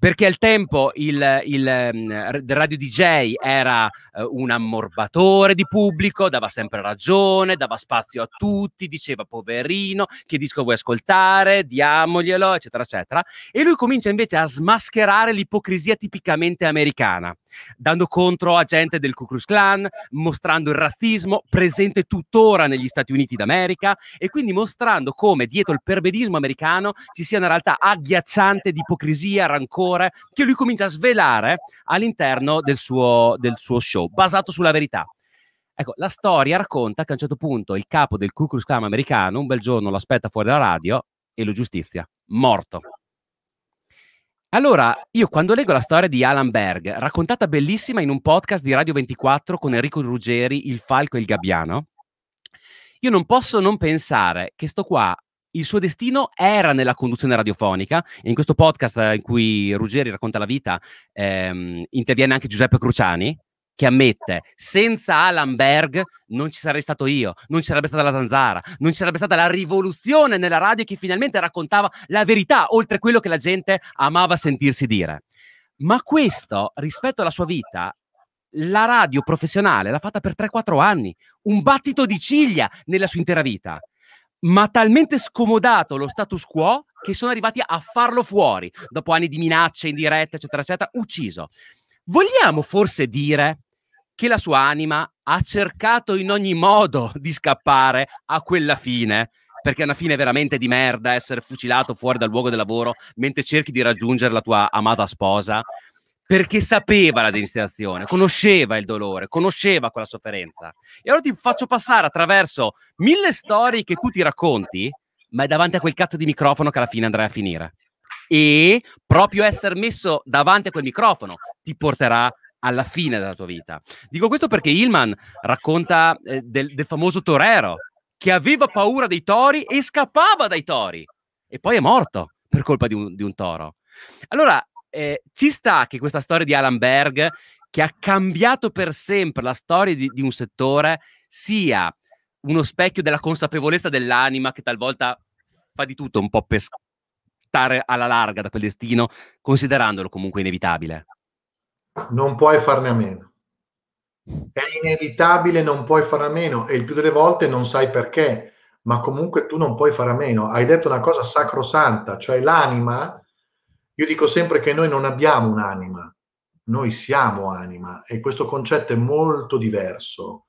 [SPEAKER 1] Perché al tempo il, il, il mm, radio DJ era eh, un ammorbatore di pubblico, dava sempre ragione, dava spazio a tutti, diceva poverino, che disco vuoi ascoltare, diamoglielo, eccetera, eccetera. E lui comincia invece a smascherare l'ipocrisia tipicamente americana dando contro a gente del Ku Klux Klan, mostrando il razzismo presente tuttora negli Stati Uniti d'America e quindi mostrando come dietro il perbedismo americano ci sia una realtà agghiacciante di ipocrisia, rancore, che lui comincia a svelare all'interno del suo, del suo show, basato sulla verità. Ecco, la storia racconta che a un certo punto il capo del Ku Klux Klan americano un bel giorno lo aspetta fuori dalla radio e lo giustizia, morto. Allora, io quando leggo la storia di Alan Berg, raccontata bellissima in un podcast di Radio 24 con Enrico Ruggeri, Il Falco e il Gabbiano, io non posso non pensare che sto qua il suo destino era nella conduzione radiofonica e in questo podcast eh, in cui Ruggeri racconta la vita ehm, interviene anche Giuseppe Cruciani che ammette senza Alan Berg non ci sarei stato io, non ci sarebbe stata la zanzara, non ci sarebbe stata la rivoluzione nella radio che finalmente raccontava la verità, oltre quello che la gente amava sentirsi dire. Ma questo, rispetto alla sua vita, la radio professionale l'ha fatta per 3-4 anni, un battito di ciglia nella sua intera vita. Ma talmente scomodato lo status quo che sono arrivati a farlo fuori, dopo anni di minacce in diretta, eccetera, eccetera, ucciso. Vogliamo forse dire che la sua anima ha cercato in ogni modo di scappare a quella fine, perché è una fine veramente di merda essere fucilato fuori dal luogo del lavoro mentre cerchi di raggiungere la tua amata sposa, perché sapeva la destinazione, conosceva il dolore, conosceva quella sofferenza. E allora ti faccio passare attraverso mille storie che tu ti racconti, ma è davanti a quel cazzo di microfono che alla fine andrai a finire. E proprio essere messo davanti a quel microfono ti porterà a alla fine della tua vita. Dico questo perché Hillman racconta eh, del, del famoso torero che aveva paura dei tori e scappava dai tori e poi è morto per colpa di un, di un toro. Allora, eh, ci sta che questa storia di Alan Berg, che ha cambiato per sempre la storia di, di un settore, sia uno specchio della consapevolezza dell'anima che talvolta fa di tutto un po' per stare alla larga da quel destino, considerandolo comunque inevitabile
[SPEAKER 2] non puoi farne a meno. È inevitabile, non puoi farne a meno e il più delle volte non sai perché, ma comunque tu non puoi fare a meno. Hai detto una cosa sacrosanta, cioè l'anima. Io dico sempre che noi non abbiamo un'anima, noi siamo anima e questo concetto è molto diverso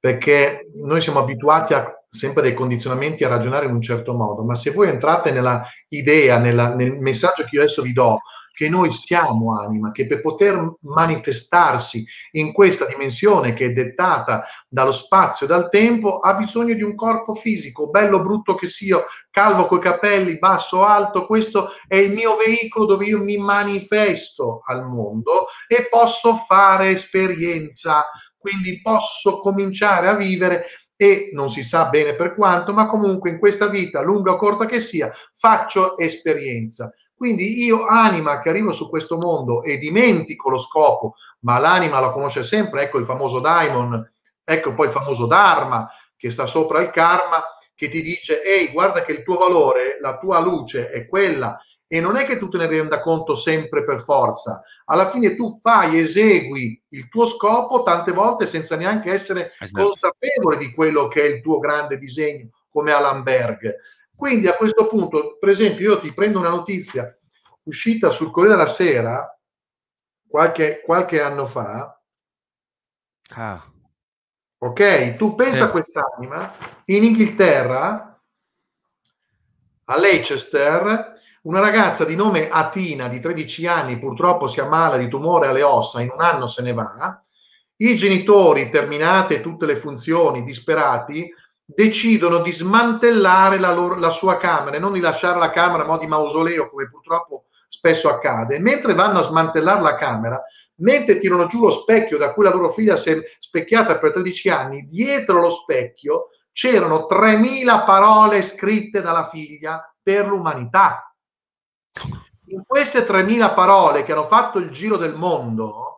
[SPEAKER 2] perché noi siamo abituati a sempre dei condizionamenti a ragionare in un certo modo, ma se voi entrate nella idea, nella, nel messaggio che io adesso vi do che noi siamo anima, che per poter manifestarsi in questa dimensione che è dettata dallo spazio e dal tempo, ha bisogno di un corpo fisico, bello o brutto che sia, calvo coi capelli, basso o alto, questo è il mio veicolo dove io mi manifesto al mondo e posso fare esperienza, quindi posso cominciare a vivere e non si sa bene per quanto, ma comunque in questa vita, lunga o corta che sia, faccio esperienza. Quindi io, anima che arrivo su questo mondo e dimentico lo scopo, ma l'anima la conosce sempre, ecco il famoso daimon, ecco poi il famoso dharma che sta sopra il karma, che ti dice, ehi, guarda che il tuo valore, la tua luce è quella e non è che tu te ne renda conto sempre per forza. Alla fine tu fai, esegui il tuo scopo tante volte senza neanche essere esatto. consapevole di quello che è il tuo grande disegno, come Allenberg. Quindi a questo punto, per esempio, io ti prendo una notizia uscita sul Corriere della Sera qualche, qualche anno fa. Ah. Ok, tu pensa sì. a quest'anima in Inghilterra, a Leicester, una ragazza di nome Atina, di 13 anni, purtroppo si ammala di tumore alle ossa, in un anno se ne va. I genitori, terminate tutte le funzioni, disperati, decidono di smantellare la, loro, la sua Camera e non di lasciare la Camera a mo' di mausoleo, come purtroppo spesso accade. Mentre vanno a smantellare la Camera, mentre tirano giù lo specchio da cui la loro figlia si è specchiata per 13 anni, dietro lo specchio c'erano 3.000 parole scritte dalla figlia per l'umanità. In queste 3.000 parole che hanno fatto il giro del mondo,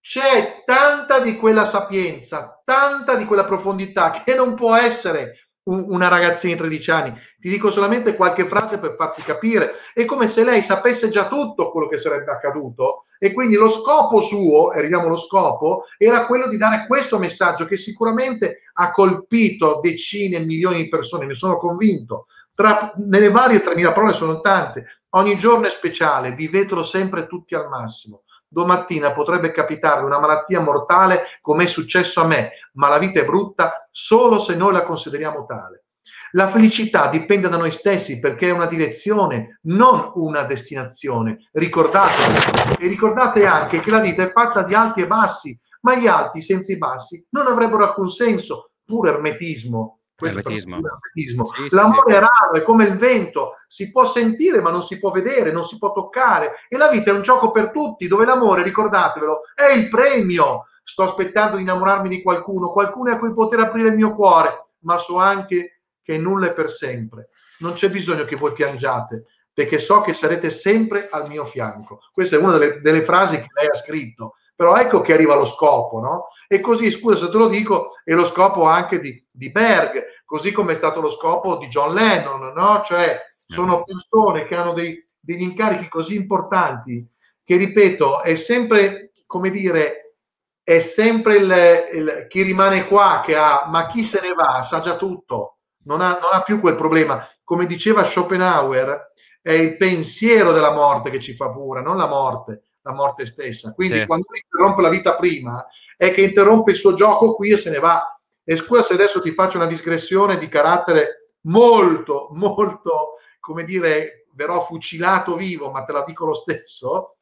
[SPEAKER 2] c'è tanta di quella sapienza, tanta di quella profondità che non può essere una ragazzina di 13 anni. Ti dico solamente qualche frase per farti capire. È come se lei sapesse già tutto quello che sarebbe accaduto e quindi lo scopo suo, e ridiamo lo scopo, era quello di dare questo messaggio che sicuramente ha colpito decine e milioni di persone, ne sono convinto. Tra, nelle varie 3.000 parole sono tante. Ogni giorno è speciale, vivetelo sempre tutti al massimo domattina potrebbe capitarvi una malattia mortale come è successo a me, ma la vita è brutta solo se noi la consideriamo tale. La felicità dipende da noi stessi perché è una direzione, non una destinazione. Ricordatevi e ricordate anche che la vita è fatta di alti e bassi, ma gli alti senza i bassi non avrebbero alcun senso, puro ermetismo. L'ermetismo. l'ermetismo. Sì, L'amore sì. è raro, è come il vento, si può sentire ma non si può vedere, non si può toccare. E la vita è un gioco per tutti, dove l'amore, ricordatevelo, è il premio. Sto aspettando di innamorarmi di qualcuno, qualcuno a cui poter aprire il mio cuore, ma so anche che nulla è per sempre. Non c'è bisogno che voi piangiate, perché so che sarete sempre al mio fianco. Questa è una delle, delle frasi che lei ha scritto però ecco che arriva lo scopo, no? E così, scusa se te lo dico, è lo scopo anche di, di Berg, così come è stato lo scopo di John Lennon, no? Cioè, sono persone che hanno dei, degli incarichi così importanti che, ripeto, è sempre, come dire, è sempre il, il, chi rimane qua che ha, ma chi se ne va sa già tutto, non ha, non ha più quel problema. Come diceva Schopenhauer, è il pensiero della morte che ci fa paura, non la morte la morte stessa. Quindi sì. quando interrompe la vita prima è che interrompe il suo gioco qui e se ne va. E scusa se adesso ti faccio una digressione di carattere molto, molto, come dire, verrò fucilato vivo, ma te la dico lo stesso.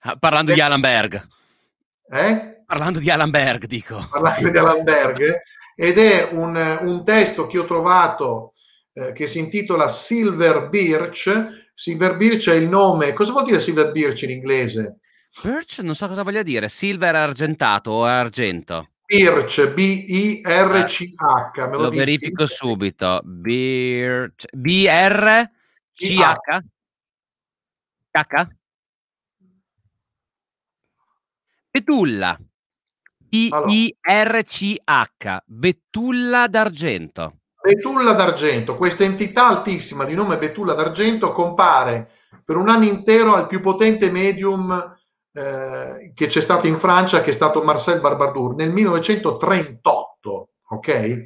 [SPEAKER 1] Ah, parlando e... di eh. Alan Berg. Eh? Parlando di Alan Berg, dico. Parlando di Alan
[SPEAKER 2] Berg. Ed è un, un testo che ho trovato eh, che si intitola Silver Birch. Silver Birch è il nome. Cosa vuol dire Silver Birch in inglese?
[SPEAKER 1] Birch non so cosa voglia dire, silver argentato o argento. Birch,
[SPEAKER 2] B-I-R-C-H. Me lo, lo verifico
[SPEAKER 1] subito. Birch, B-R-C-H? H? Betulla. b i r c h Betulla d'argento. Betulla d'argento, questa entità altissima di
[SPEAKER 2] nome Betulla d'argento compare per un anno intero al più potente medium eh, che c'è stato in Francia, che è stato Marcel Barbadour, nel 1938, ok?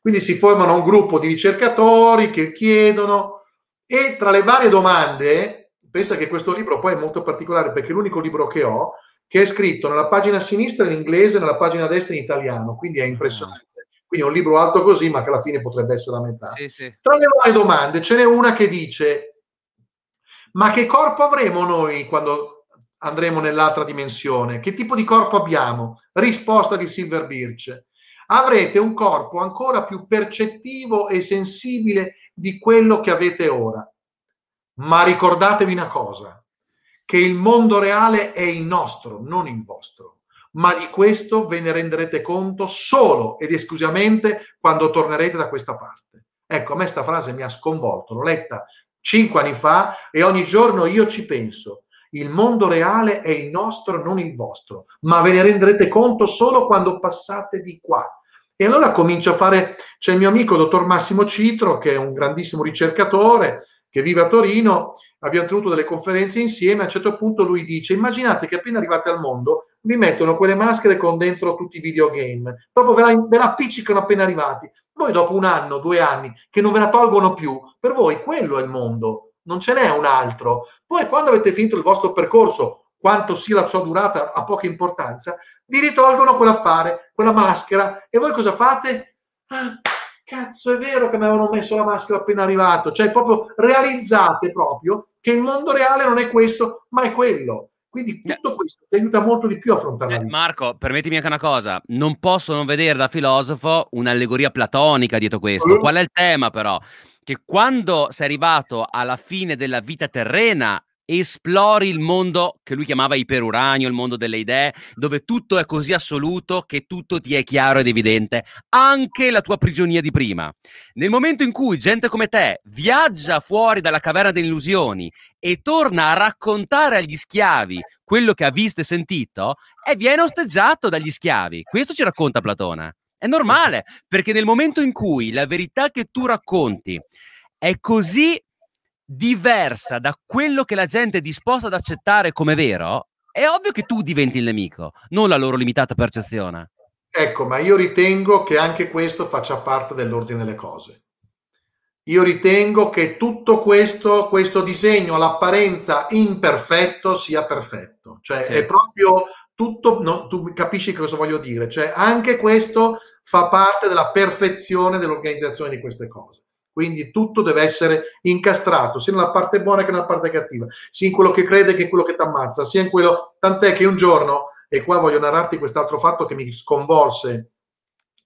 [SPEAKER 2] Quindi si formano un gruppo di ricercatori che chiedono e tra le varie domande, pensa che questo libro poi è molto particolare perché è l'unico libro che ho, che è scritto nella pagina sinistra in inglese e nella pagina destra in italiano, quindi è ah. impressionante. Quindi è un libro alto così, ma che alla fine potrebbe essere la metà. Sì, sì. Tra le varie domande ce n'è una che dice, ma che corpo avremo noi quando andremo nell'altra dimensione. Che tipo di corpo abbiamo? Risposta di Silver Birch. Avrete un corpo ancora più percettivo e sensibile di quello che avete ora. Ma ricordatevi una cosa, che il mondo reale è il nostro, non il vostro. Ma di questo ve ne renderete conto solo ed esclusivamente quando tornerete da questa parte. Ecco, a me questa frase mi ha sconvolto, l'ho letta cinque anni fa e ogni giorno io ci penso il mondo reale è il nostro, non il vostro, ma ve ne renderete conto solo quando passate di qua. E allora comincio a fare, c'è il mio amico dottor Massimo Citro, che è un grandissimo ricercatore, che vive a Torino, abbiamo tenuto delle conferenze insieme, a un certo punto lui dice, immaginate che appena arrivate al mondo vi mettono quelle maschere con dentro tutti i videogame, proprio ve la, ve la appiccicano appena arrivati. Voi dopo un anno, due anni, che non ve la tolgono più, per voi quello è il mondo, non ce n'è un altro. Poi quando avete finito il vostro percorso, quanto sia la sua durata ha poca importanza, vi ritolgono quell'affare, quella maschera e voi cosa fate? Ah, cazzo è vero che mi avevano messo la maschera appena arrivato, cioè proprio realizzate proprio che il mondo reale non è questo, ma è quello. Quindi tutto questo ti aiuta molto di più a affrontare. Eh,
[SPEAKER 1] Marco, permettimi anche una cosa, non posso non vedere da filosofo un'allegoria platonica dietro questo. Qual è il tema però? che quando sei arrivato alla fine della vita terrena esplori il mondo che lui chiamava iperuranio, il mondo delle idee, dove tutto è così assoluto che tutto ti è chiaro ed evidente, anche la tua prigionia di prima. Nel momento in cui gente come te viaggia fuori dalla caverna delle illusioni e torna a raccontare agli schiavi quello che ha visto e sentito, e viene osteggiato dagli schiavi. Questo ci racconta Platone. È normale, perché nel momento in cui la verità che tu racconti è così diversa da quello che la gente è disposta ad accettare come vero, è ovvio che tu diventi il nemico, non la loro limitata percezione.
[SPEAKER 2] Ecco, ma io ritengo che anche questo faccia parte dell'ordine delle cose. Io ritengo che tutto questo, questo disegno l'apparenza imperfetto sia perfetto. Cioè sì. è proprio tutto, no, tu capisci cosa voglio dire. Cioè anche questo fa parte della perfezione dell'organizzazione di queste cose. Quindi tutto deve essere incastrato, sia nella parte buona che nella parte cattiva, sia in quello che crede che in quello che ti ammazza, sia in quello... Tant'è che un giorno, e qua voglio narrarti quest'altro fatto che mi sconvolse,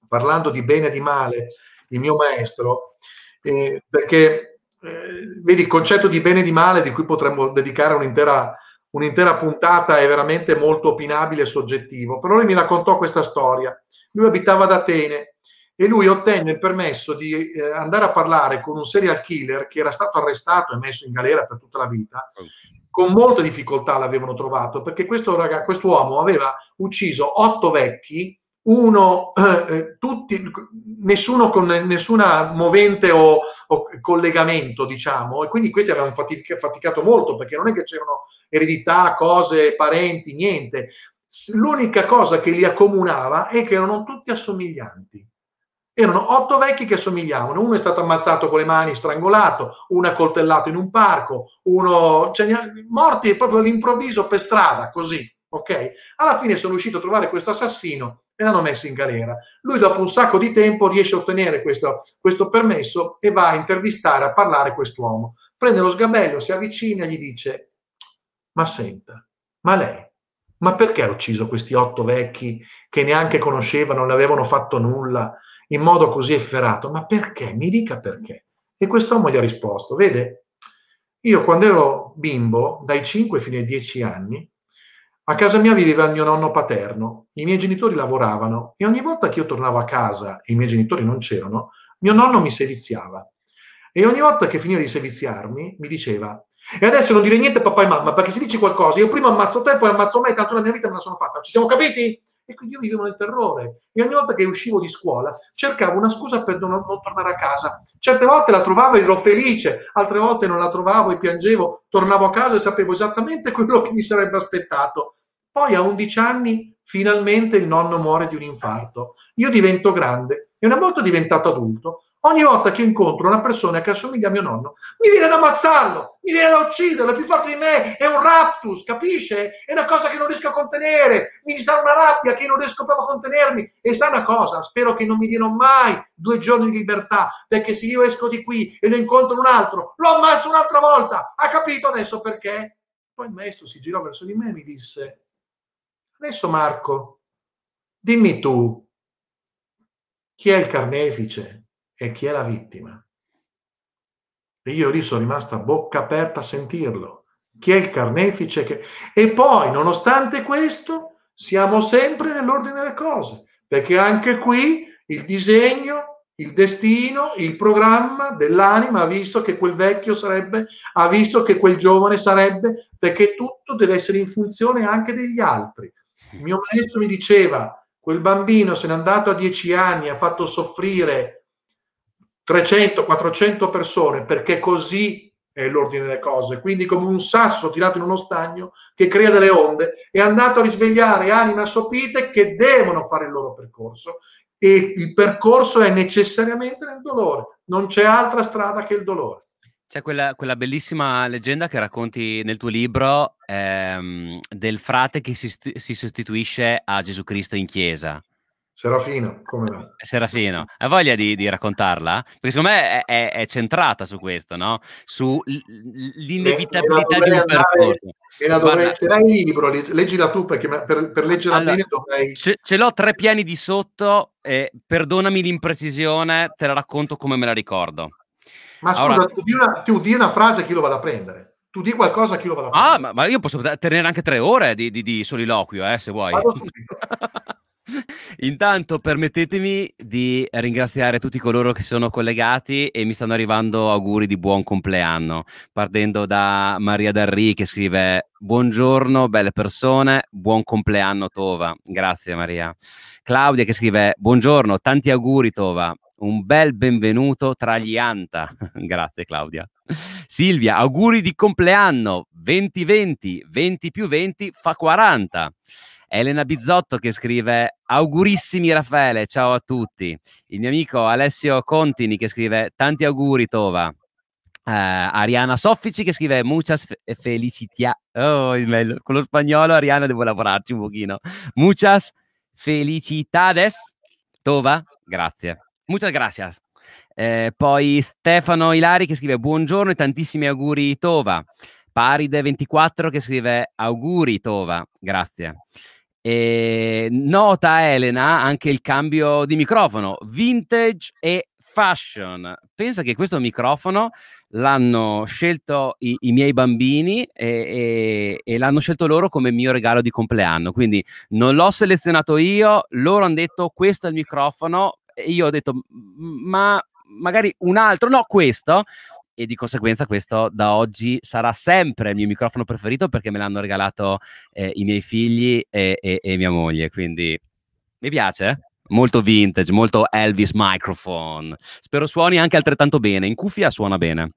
[SPEAKER 2] parlando di bene e di male, il mio maestro, eh, perché eh, vedi il concetto di bene e di male di cui potremmo dedicare un'intera un'intera puntata è veramente molto opinabile e soggettivo, però lui mi raccontò questa storia. Lui abitava ad Atene e lui ottenne il permesso di eh, andare a parlare con un serial killer che era stato arrestato e messo in galera per tutta la vita. Con molta difficoltà l'avevano trovato perché questo raga, quest'uomo aveva ucciso otto vecchi, uno, eh, eh tutti, nessuno con nessuna movente o, o collegamento, diciamo, e quindi questi avevano fatic- faticato molto perché non è che c'erano eredità, cose, parenti, niente. L'unica cosa che li accomunava è che erano tutti assomiglianti. Erano otto vecchi che assomigliavano. Uno è stato ammazzato con le mani, strangolato, uno accoltellato in un parco, uno cioè, morti proprio all'improvviso per strada, così. Ok? Alla fine sono riuscito a trovare questo assassino e l'hanno messo in galera. Lui, dopo un sacco di tempo, riesce a ottenere questo, questo permesso e va a intervistare, a parlare quest'uomo. Prende lo sgabello, si avvicina e gli dice: ma senta, ma lei, ma perché ha ucciso questi otto vecchi che neanche conoscevano, non avevano fatto nulla, in modo così efferato? Ma perché? Mi dica perché. E quest'uomo gli ha risposto, vede, io quando ero bimbo, dai 5 fino ai 10 anni, a casa mia viveva il mio nonno paterno, i miei genitori lavoravano e ogni volta che io tornavo a casa e i miei genitori non c'erano, mio nonno mi seviziava. E ogni volta che finiva di seviziarmi mi diceva, e adesso non dire niente a papà e mamma, perché se dici qualcosa, io prima ammazzo te, poi ammazzo me, tanto la mia vita me la sono fatta. Ci siamo capiti? E quindi io vivevo nel terrore. E ogni volta che uscivo di scuola cercavo una scusa per non, non tornare a casa. Certe volte la trovavo ed ero felice, altre volte non la trovavo e piangevo. Tornavo a casa e sapevo esattamente quello che mi sarebbe aspettato. Poi a 11 anni finalmente il nonno muore di un infarto. Io divento grande e una volta diventato adulto Ogni volta che incontro una persona che assomiglia a mio nonno, mi viene da ammazzarlo, mi viene da ucciderlo, è più forte di me, è un raptus, capisce? È una cosa che non riesco a contenere, mi sa una rabbia che non riesco proprio a contenermi. E sa una cosa, spero che non mi diano mai due giorni di libertà, perché se io esco di qui e ne incontro un altro, lo ammazzo un'altra volta. Ha capito adesso perché? Poi il maestro si girò verso di me e mi disse, adesso Marco, dimmi tu, chi è il carnefice? e chi è la vittima. E io lì sono rimasta a bocca aperta a sentirlo. Chi è il carnefice? Che... E poi, nonostante questo, siamo sempre nell'ordine delle cose, perché anche qui il disegno, il destino, il programma dell'anima ha visto che quel vecchio sarebbe, ha visto che quel giovane sarebbe, perché tutto deve essere in funzione anche degli altri. Il mio maestro mi diceva, quel bambino se n'è andato a dieci anni, ha fatto soffrire 300-400 persone, perché così è l'ordine delle cose. Quindi come un sasso tirato in uno stagno che crea delle onde, è andato a risvegliare anime assopite che devono fare il loro percorso e il percorso è necessariamente nel dolore, non c'è altra strada che il dolore.
[SPEAKER 1] C'è quella, quella bellissima leggenda che racconti nel tuo libro ehm, del frate che si, si sostituisce a Gesù Cristo in chiesa.
[SPEAKER 2] Serafino, come no?
[SPEAKER 1] Eh, Serafino, hai voglia di, di, raccontarla? Perché secondo me è, è, è centrata su questo, no? Sull'inevitabilità eh, di eh, un percorso. E la dovrei, Guarda, il libro, leggila tu perché per, per leggerla allora, bene dovrei... Ce, ce l'ho tre piani di sotto, eh, perdonami l'imprecisione, te la racconto come me la ricordo. Ma scusa, allora, tu,
[SPEAKER 2] di una, tu di una frase chi lo vado a prendere? tu di qualcosa io lo vado a ah,
[SPEAKER 1] prendere. Ah, ma, ma, io posso tenere anche tre ore di, di, di soliloquio, eh, se vuoi. Vado subito. Intanto permettetemi di ringraziare tutti coloro che sono collegati e mi stanno arrivando auguri di buon compleanno, partendo da Maria Darri che scrive buongiorno belle persone, buon compleanno Tova, grazie Maria. Claudia che scrive buongiorno, tanti auguri Tova, un bel benvenuto tra gli Anta, grazie Claudia. Silvia, auguri di compleanno, 2020, 20 più 20 fa 40. Elena Bizzotto che scrive augurissimi Raffaele, ciao a tutti. Il mio amico Alessio Contini che scrive tanti auguri Tova. Uh, Ariana Soffici che scrive muchas eh, felicità. Oh, il bello. Con lo spagnolo Ariana devo lavorarci un pochino. Muchas felicidades Tova, grazie. Muchas gracias. Eh, poi Stefano Ilari che scrive buongiorno e tantissimi auguri Tova. Paride24 che scrive auguri Tova, grazie. E ehm, nota Elena anche il cambio di microfono, vintage e fashion. Pensa che questo microfono l'hanno scelto i, i miei bambini e, e, e, l'hanno scelto loro come mio regalo di compleanno. Quindi non l'ho selezionato io, loro hanno detto questo è il microfono e io ho detto ma magari un altro, no questo e di conseguenza questo da oggi sarà sempre il mio microfono preferito perché me l'hanno regalato eh, i miei figli e, e, e mia moglie, quindi mi piace eh? molto vintage, molto Elvis microphone. Spero suoni anche altrettanto bene, in cuffia suona bene.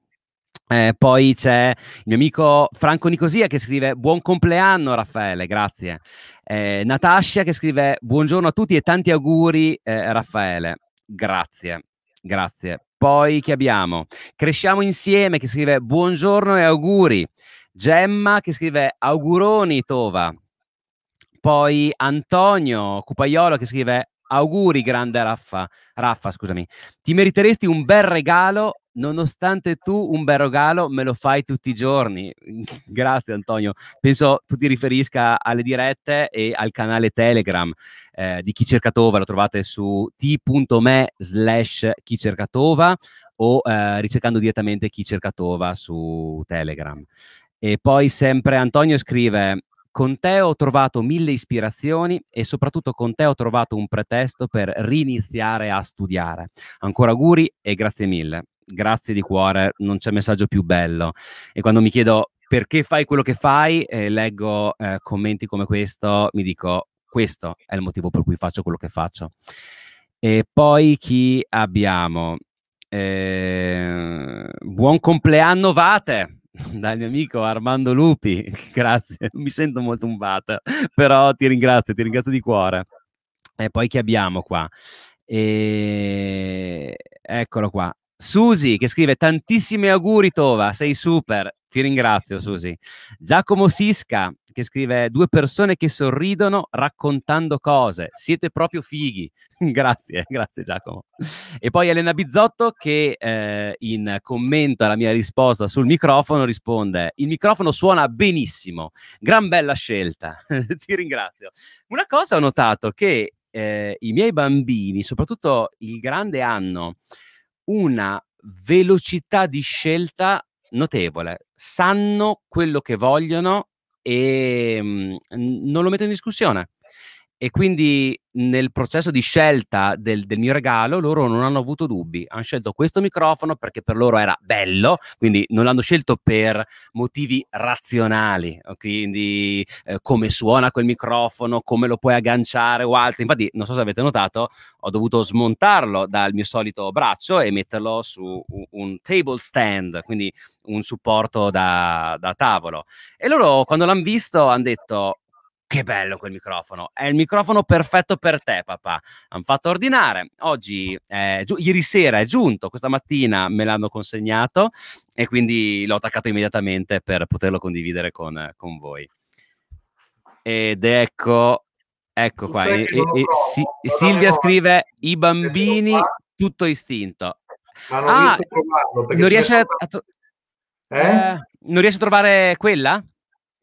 [SPEAKER 1] Eh, poi c'è il mio amico Franco Nicosia che scrive buon compleanno Raffaele, grazie. Eh, Natascia che scrive buongiorno a tutti e tanti auguri eh, Raffaele, grazie, grazie. Poi che abbiamo? Cresciamo insieme che scrive buongiorno e auguri. Gemma che scrive auguroni Tova. Poi Antonio Cupaiolo che scrive auguri grande Raffa. Raffa, scusami. Ti meriteresti un bel regalo nonostante tu un bel regalo me lo fai tutti i giorni. Grazie Antonio. Penso tu ti riferisca alle dirette e al canale Telegram eh, di Chi Cercatova, lo trovate su t.me slash Chi Cercatova o eh, ricercando direttamente Chi Cercatova su Telegram. E poi sempre Antonio scrive con te ho trovato mille ispirazioni e soprattutto con te ho trovato un pretesto per riniziare a studiare. Ancora auguri e grazie mille grazie di cuore, non c'è messaggio più bello. E quando mi chiedo perché fai quello che fai eh, leggo eh, commenti come questo, mi dico questo è il motivo per cui faccio quello che faccio. E poi chi abbiamo? Eh, buon compleanno Vate! Dal mio amico Armando Lupi, grazie, mi sento molto un vate, però ti ringrazio, ti ringrazio di cuore. E poi chi abbiamo qua? E... Ehm, eccolo qua, Susi che scrive tantissimi auguri Tova, sei super, ti ringrazio Susi. Giacomo Sisca che scrive due persone che sorridono raccontando cose, siete proprio fighi, grazie, grazie Giacomo. E poi Elena Bizzotto che eh, in commento alla mia risposta sul microfono risponde il microfono suona benissimo, gran bella scelta, ti ringrazio. Una cosa ho notato che eh, i miei bambini, soprattutto il grande anno, una velocità di scelta notevole, sanno quello che vogliono e mh, mm, non lo metto in discussione. E quindi nel processo di scelta del, del, mio regalo loro non hanno avuto dubbi, hanno scelto questo microfono perché per loro era bello, quindi non l'hanno scelto per motivi razionali, quindi eh, come suona quel microfono, come lo puoi agganciare o altro. Infatti non so se avete notato, ho dovuto smontarlo dal mio solito braccio e metterlo su un table stand, quindi un supporto da, da tavolo. E loro quando l'hanno visto hanno detto che bello quel microfono, è il microfono perfetto per te papà. Hanno fatto ordinare, oggi, eh, giu- ieri sera è giunto, questa mattina me l'hanno consegnato e quindi l'ho attaccato immediatamente per poterlo condividere con, con voi. Ed ecco, ecco qua, e, e, si, Silvia scrive, i bambini tutto istinto. Ma ah, non ah, riesco a trovarlo. Non riesce a, a, eh? eh, non riesce a trovare quella?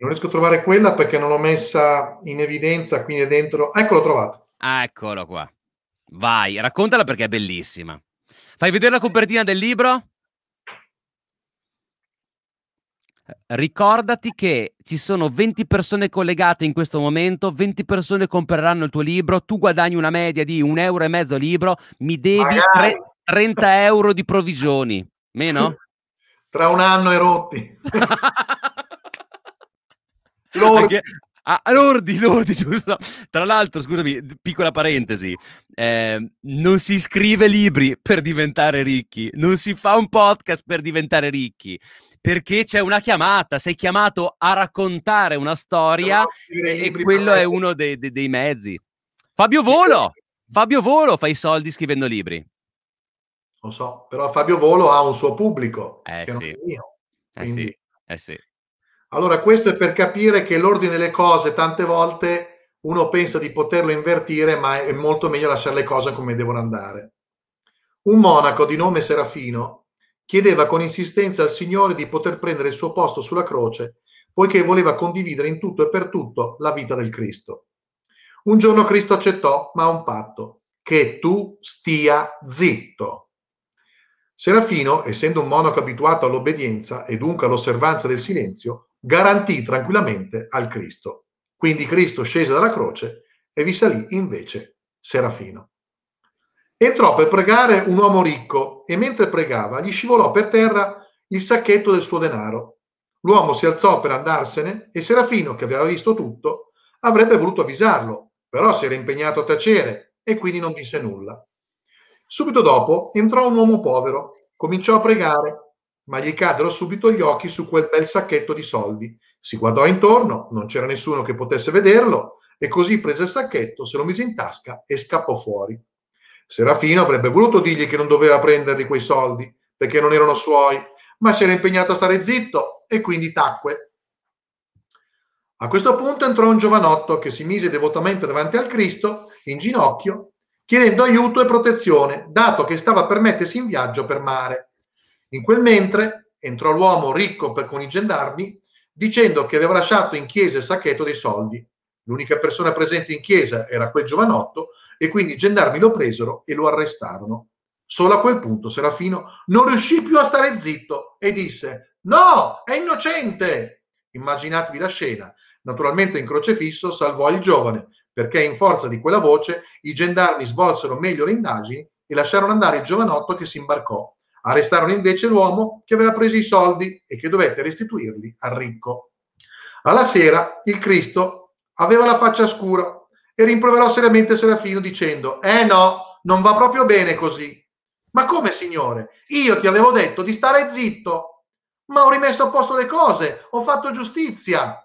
[SPEAKER 2] Non riesco a trovare quella perché non l'ho messa in evidenza, quindi è dentro. Eccolo trovata.
[SPEAKER 1] Ah, eccolo qua. Vai, raccontala perché è bellissima. Fai vedere la copertina del libro? Ricordati che ci sono 20 persone collegate in questo momento, 20 persone compreranno il tuo libro, tu guadagni una media di un euro e mezzo libro, mi devi tre, 30 euro di provvigioni, meno? Tra un anno e rotti. Lordi. Ah, ah, Lordi, Lordi, scusa. Tra l'altro, scusami, piccola parentesi, eh, non si scrive libri per diventare ricchi, non si fa un podcast per diventare ricchi, perché c'è una chiamata, sei chiamato a raccontare una storia e, e, quello è uno dei, dei, dei mezzi. Fabio Volo, Fabio Volo fa i soldi scrivendo libri.
[SPEAKER 2] Lo so, però Fabio Volo ha un suo pubblico. Eh sì. Eh, sì. eh sì, allora questo è per capire che l'ordine delle cose tante volte uno pensa di poterlo invertire, ma è molto meglio lasciare le cose come devono andare. Un monaco di nome Serafino chiedeva con insistenza al Signore di poter prendere il suo posto sulla croce, poiché voleva condividere in tutto e per tutto la vita del Cristo. Un giorno Cristo accettò, ma a un patto, che tu stia zitto. Serafino, essendo un monaco abituato all'obbedienza e dunque all'osservanza del silenzio, garantì tranquillamente al Cristo. Quindi Cristo scese dalla croce e vi salì invece Serafino. Entrò per pregare un uomo ricco e mentre pregava gli scivolò per terra il sacchetto del suo denaro. L'uomo si alzò per andarsene e Serafino, che aveva visto tutto, avrebbe voluto avvisarlo, però si era impegnato a tacere e quindi non disse nulla. Subito dopo entrò un uomo povero, cominciò a pregare ma gli caddero subito gli occhi su quel bel sacchetto di soldi. Si guardò intorno, non c'era nessuno che potesse vederlo, e così prese il sacchetto, se lo mise in tasca e scappò fuori. Serafino avrebbe voluto dirgli che non doveva prenderli quei soldi, perché non erano suoi, ma si era impegnato a stare zitto e quindi tacque. A questo punto entrò un giovanotto che si mise devotamente davanti al Cristo, in ginocchio, chiedendo aiuto e protezione, dato che stava per mettersi in viaggio per mare. In quel mentre entrò l'uomo ricco per con i gendarmi dicendo che aveva lasciato in chiesa il sacchetto dei soldi. L'unica persona presente in chiesa era quel giovanotto e quindi i gendarmi lo presero e lo arrestarono. Solo a quel punto Serafino non riuscì più a stare zitto e disse «No, è innocente!» Immaginatevi la scena. Naturalmente in crocefisso salvò il giovane, perché in forza di quella voce i gendarmi svolsero meglio le indagini e lasciarono andare il giovanotto che si imbarcò. Arrestarono invece l'uomo che aveva preso i soldi e che dovette restituirli al ricco. Alla sera il Cristo aveva la faccia scura e rimproverò seriamente Serafino dicendo «Eh no, non va proprio bene così». «Ma come, signore? Io ti avevo detto di stare zitto, ma ho rimesso a posto le cose, ho fatto giustizia».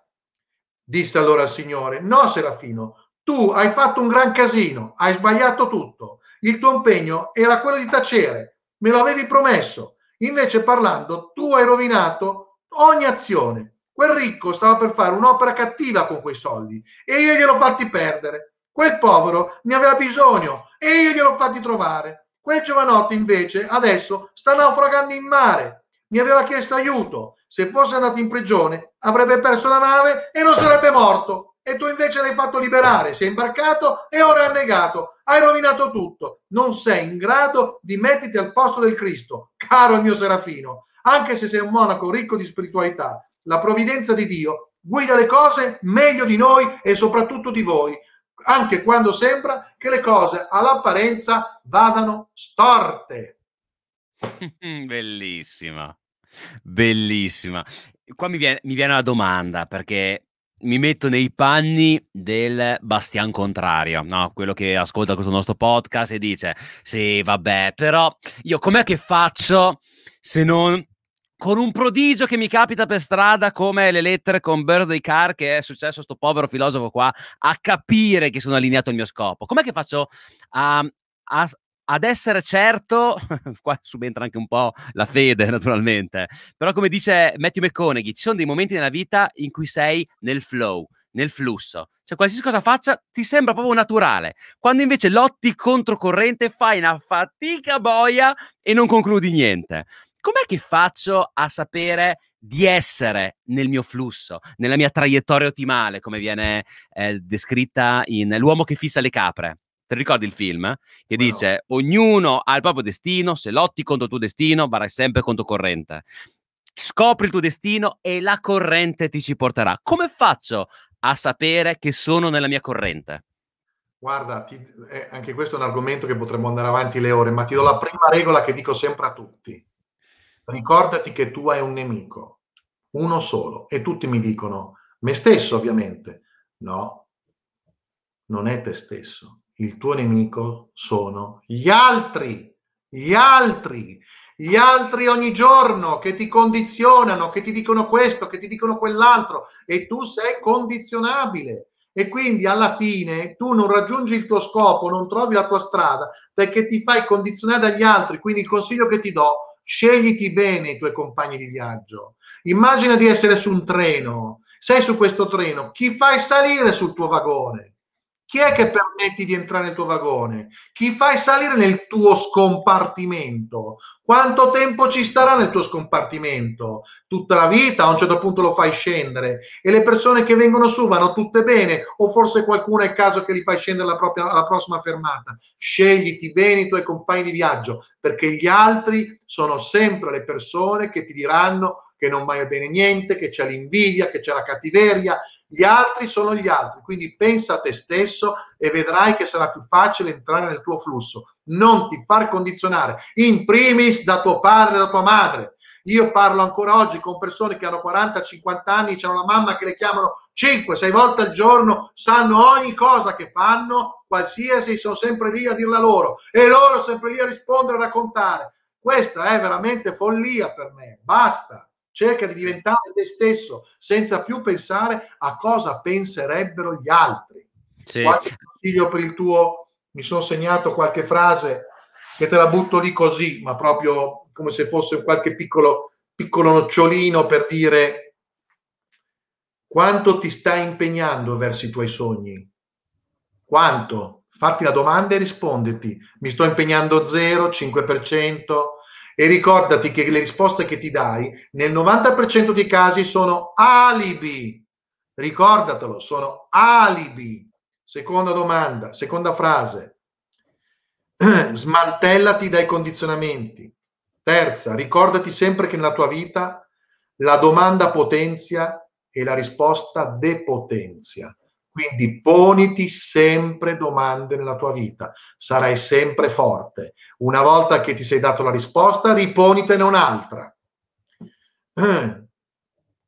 [SPEAKER 2] Disse allora il Signore «No, Serafino, tu hai fatto un gran casino, hai sbagliato tutto. Il tuo impegno era quello di tacere, me lo avevi promesso. Invece parlando, tu hai rovinato ogni azione. Quel ricco stava per fare un'opera cattiva con quei soldi e io gliel'ho fatti perdere. Quel povero ne aveva bisogno e io gliel'ho fatti trovare. Quel giovanotto invece adesso sta naufragando in mare. Mi aveva chiesto aiuto. Se fosse andato in prigione avrebbe perso la nave e non sarebbe morto. E tu invece l'hai fatto liberare. Si è imbarcato e ora è annegato hai rovinato tutto, non sei in grado di metterti al posto del Cristo, caro il mio serafino, anche se sei un monaco ricco di spiritualità, la provvidenza di Dio guida le cose meglio di noi e soprattutto di voi, anche quando sembra che le cose all'apparenza vadano
[SPEAKER 1] storte. Bellissima, bellissima. Qua mi viene, mi viene una domanda perché mi metto nei panni del Bastian Contrario, no? quello che ascolta questo nostro podcast e dice: Sì, vabbè, però io com'è che faccio se non con un prodigio che mi capita per strada come le lettere con Birthday Car che è successo a questo povero filosofo qua a capire che sono allineato al mio scopo? Com'è che faccio a, a, ad essere certo, qua subentra anche un po' la fede naturalmente, però come dice Matthew McConaughey, ci sono dei momenti nella vita in cui sei nel flow, nel flusso, cioè qualsiasi cosa faccia ti sembra proprio naturale, quando invece lotti controcorrente fai una fatica boia e non concludi niente. Com'è che faccio a sapere di essere nel mio flusso, nella mia traiettoria ottimale, come viene eh, descritta in L'uomo che fissa le capre? Te ricordi il film? Che well. dice: Ognuno ha il proprio destino, se lotti contro il tuo destino, varrai sempre contro corrente. Scopri il tuo destino e la corrente ti ci porterà. Come faccio a sapere che sono nella mia corrente?
[SPEAKER 2] Guarda, ti, eh, anche questo è un argomento che potremmo andare avanti le ore, ma ti do la prima regola che dico sempre a tutti. Ricordati che tu hai un nemico, uno solo, e tutti mi dicono, me stesso ovviamente. No, non è te stesso, il tuo nemico sono gli altri, gli altri, gli altri ogni giorno che ti condizionano, che ti dicono questo, che ti dicono quell'altro e tu sei condizionabile. E quindi alla fine tu non raggiungi il tuo scopo, non trovi la tua strada perché ti fai condizionare dagli altri. Quindi il consiglio che ti do, scegliti bene i tuoi compagni di viaggio. Immagina di essere su un treno, sei su questo treno, chi fai salire sul tuo vagone? Chi è che permetti di entrare nel tuo vagone? Chi fai salire nel tuo scompartimento? Quanto tempo ci starà nel tuo scompartimento? Tutta la vita, a un certo punto lo fai scendere e le persone che vengono su vanno tutte bene o forse qualcuno è il caso che li fai scendere alla, propria, alla prossima fermata. Scegliti bene i tuoi compagni di viaggio perché gli altri sono sempre le persone che ti diranno che non va bene niente, che c'è l'invidia, che c'è la cattiveria, gli altri sono gli altri, quindi pensa a te stesso e vedrai che sarà più facile entrare nel tuo flusso. Non ti far condizionare, in primis da tuo padre da tua madre. Io parlo ancora oggi con persone che hanno 40-50 anni, hanno la mamma che le chiamano 5-6 volte al giorno, sanno ogni cosa che fanno, qualsiasi, sono sempre lì a dirla loro e loro sempre lì a rispondere, a raccontare. Questa è veramente follia per me, basta cerca di diventare te stesso senza più pensare a cosa penserebbero gli altri. Sì. Qualche consiglio per il tuo, mi sono segnato qualche frase che te la butto lì così, ma proprio come se fosse qualche piccolo, piccolo nocciolino per dire quanto ti stai impegnando verso i tuoi sogni. Quanto? Fatti la domanda e risponditi. Mi sto impegnando 0, 5%, e ricordati che le risposte che ti dai nel 90% dei casi sono alibi. Ricordatelo, sono alibi. Seconda domanda, seconda frase. Smantellati dai condizionamenti. Terza, ricordati sempre che nella tua vita la domanda potenzia e la risposta depotenzia. Quindi poniti sempre domande nella tua vita, sarai sempre forte. Una volta che ti sei dato la risposta, riponitene un'altra.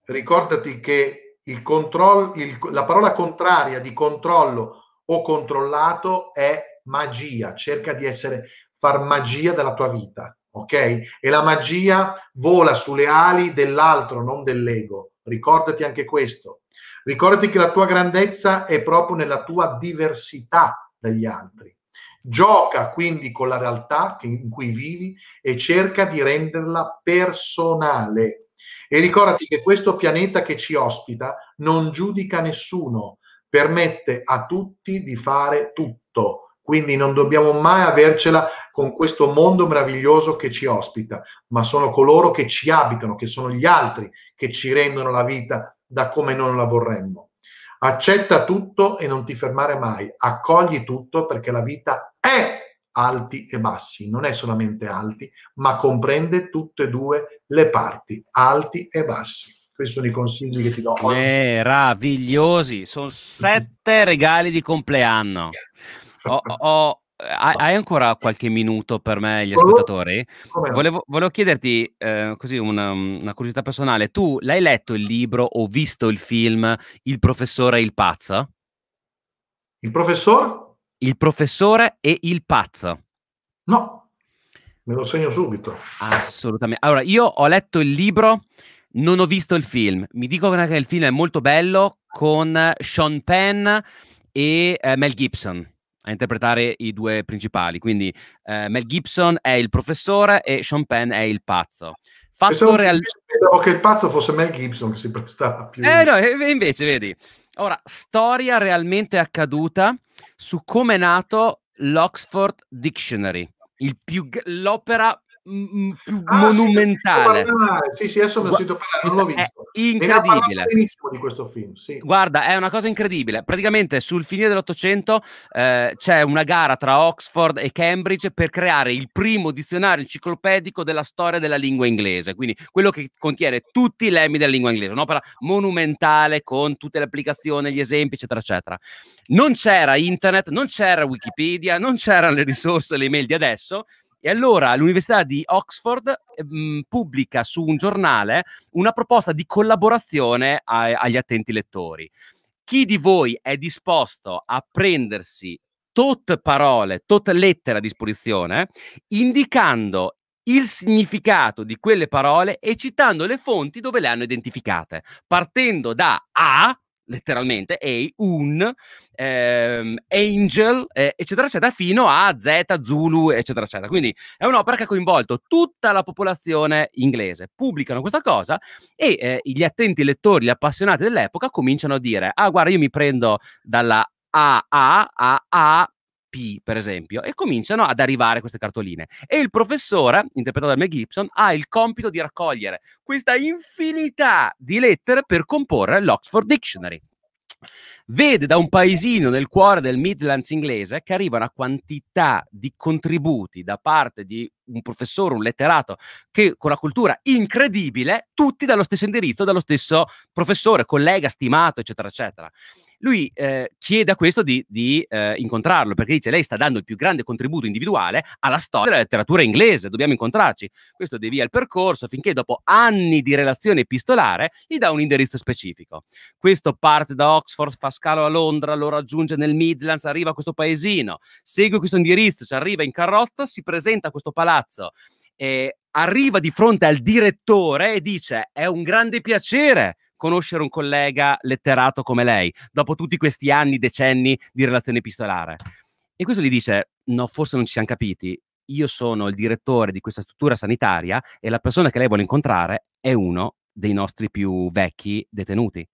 [SPEAKER 2] Ricordati che il control, il, la parola contraria di controllo o controllato è magia, cerca di essere, far magia della tua vita, ok? E la magia vola sulle ali dell'altro, non dell'ego. Ricordati anche questo. Ricordati che la tua grandezza è proprio nella tua diversità dagli altri. Gioca quindi con la realtà in cui vivi e cerca di renderla personale. E ricordati che questo pianeta che ci ospita non giudica nessuno, permette a tutti di fare tutto. Quindi non dobbiamo mai avercela con questo mondo meraviglioso che ci ospita, ma sono coloro che ci abitano, che sono gli altri che ci rendono la vita da come non la vorremmo. Accetta tutto e non ti fermare mai, accogli tutto perché la vita è alti e bassi, non è solamente alti, ma comprende tutte e due le parti, alti e bassi. Questi sono i consigli che ti do oggi.
[SPEAKER 1] Meravigliosi, sono sette regali di compleanno. Ho, ho, hai, ancora qualche minuto per me, gli ascoltatori? Volevo, volevo chiederti eh, così una, una, curiosità personale. Tu l'hai letto il libro o visto il film Il professore e il pazzo? Il professore? Il professore e il pazzo. No,
[SPEAKER 2] me lo segno subito.
[SPEAKER 1] Assolutamente. Allora, io ho letto il libro, non ho visto il film. Mi dicono che il film è molto bello con Sean Penn e eh, Mel Gibson a interpretare i due principali. Quindi eh, Mel Gibson è il professore e Sean Penn è il pazzo. Fatto Pensavo real... che il pazzo fosse Mel Gibson
[SPEAKER 2] che si prestava più. Eh
[SPEAKER 1] no, invece vedi. Ora, storia realmente accaduta su come è nato l'Oxford Dictionary, più, l'opera più ah, monumentale. Sì, sì, adesso me lo parlare, non l'ho visto. È incredibile. benissimo di questo film, sì. Guarda, è una cosa incredibile. Praticamente sul finire dell'Ottocento eh, c'è una gara tra Oxford e Cambridge per creare il primo dizionario enciclopedico della storia della lingua inglese, quindi quello che contiene tutti i lemmi della lingua inglese, un'opera monumentale con tutte le applicazioni, gli esempi, eccetera, eccetera. Non c'era internet, non c'era Wikipedia, non c'erano le risorse, le email di adesso e allora l'Università di Oxford mh, ehm, pubblica su un giornale una proposta di collaborazione a, agli attenti lettori. Chi di voi è disposto a prendersi tot parole, tot lettere a disposizione, indicando il significato di quelle parole e citando le fonti dove le hanno identificate, partendo da A, letteralmente Ei, Un, ehm, Angel, eh, eccetera, eccetera, fino a Z, Zulu, eccetera, eccetera. Quindi è un'opera che ha coinvolto tutta la popolazione inglese. Pubblicano questa cosa e eh, gli attenti lettori, gli appassionati dell'epoca cominciano a dire, ah guarda, io mi prendo dalla AA, AA, per esempio, e cominciano ad arrivare queste cartoline. E il professore, interpretato da Mel Gibson, ha il compito di raccogliere questa infinità di lettere per comporre l'Oxford Dictionary. Vede da un paesino nel cuore del Midlands inglese che arriva una quantità di contributi da parte di un professore, un letterato, che con la cultura incredibile, tutti dallo stesso indirizzo, dallo stesso professore, collega, stimato, eccetera, eccetera lui eh, chiede a questo di, di eh, incontrarlo perché dice lei sta dando il più grande contributo individuale alla storia della letteratura inglese, dobbiamo incontrarci. Questo devia il percorso finché dopo anni di relazione epistolare gli dà un indirizzo specifico. Questo parte da Oxford, fa scalo a Londra, lo raggiunge nel Midlands, arriva a questo paesino, segue questo indirizzo, ci cioè arriva in carrozza, si presenta a questo palazzo. e arriva di fronte al direttore e dice è un grande piacere conoscere un collega letterato come lei, dopo tutti questi anni, decenni di relazione epistolare. E questo gli dice, no, forse non ci siamo capiti, io sono il direttore di questa struttura sanitaria e la persona che lei vuole incontrare è uno dei nostri più vecchi detenuti.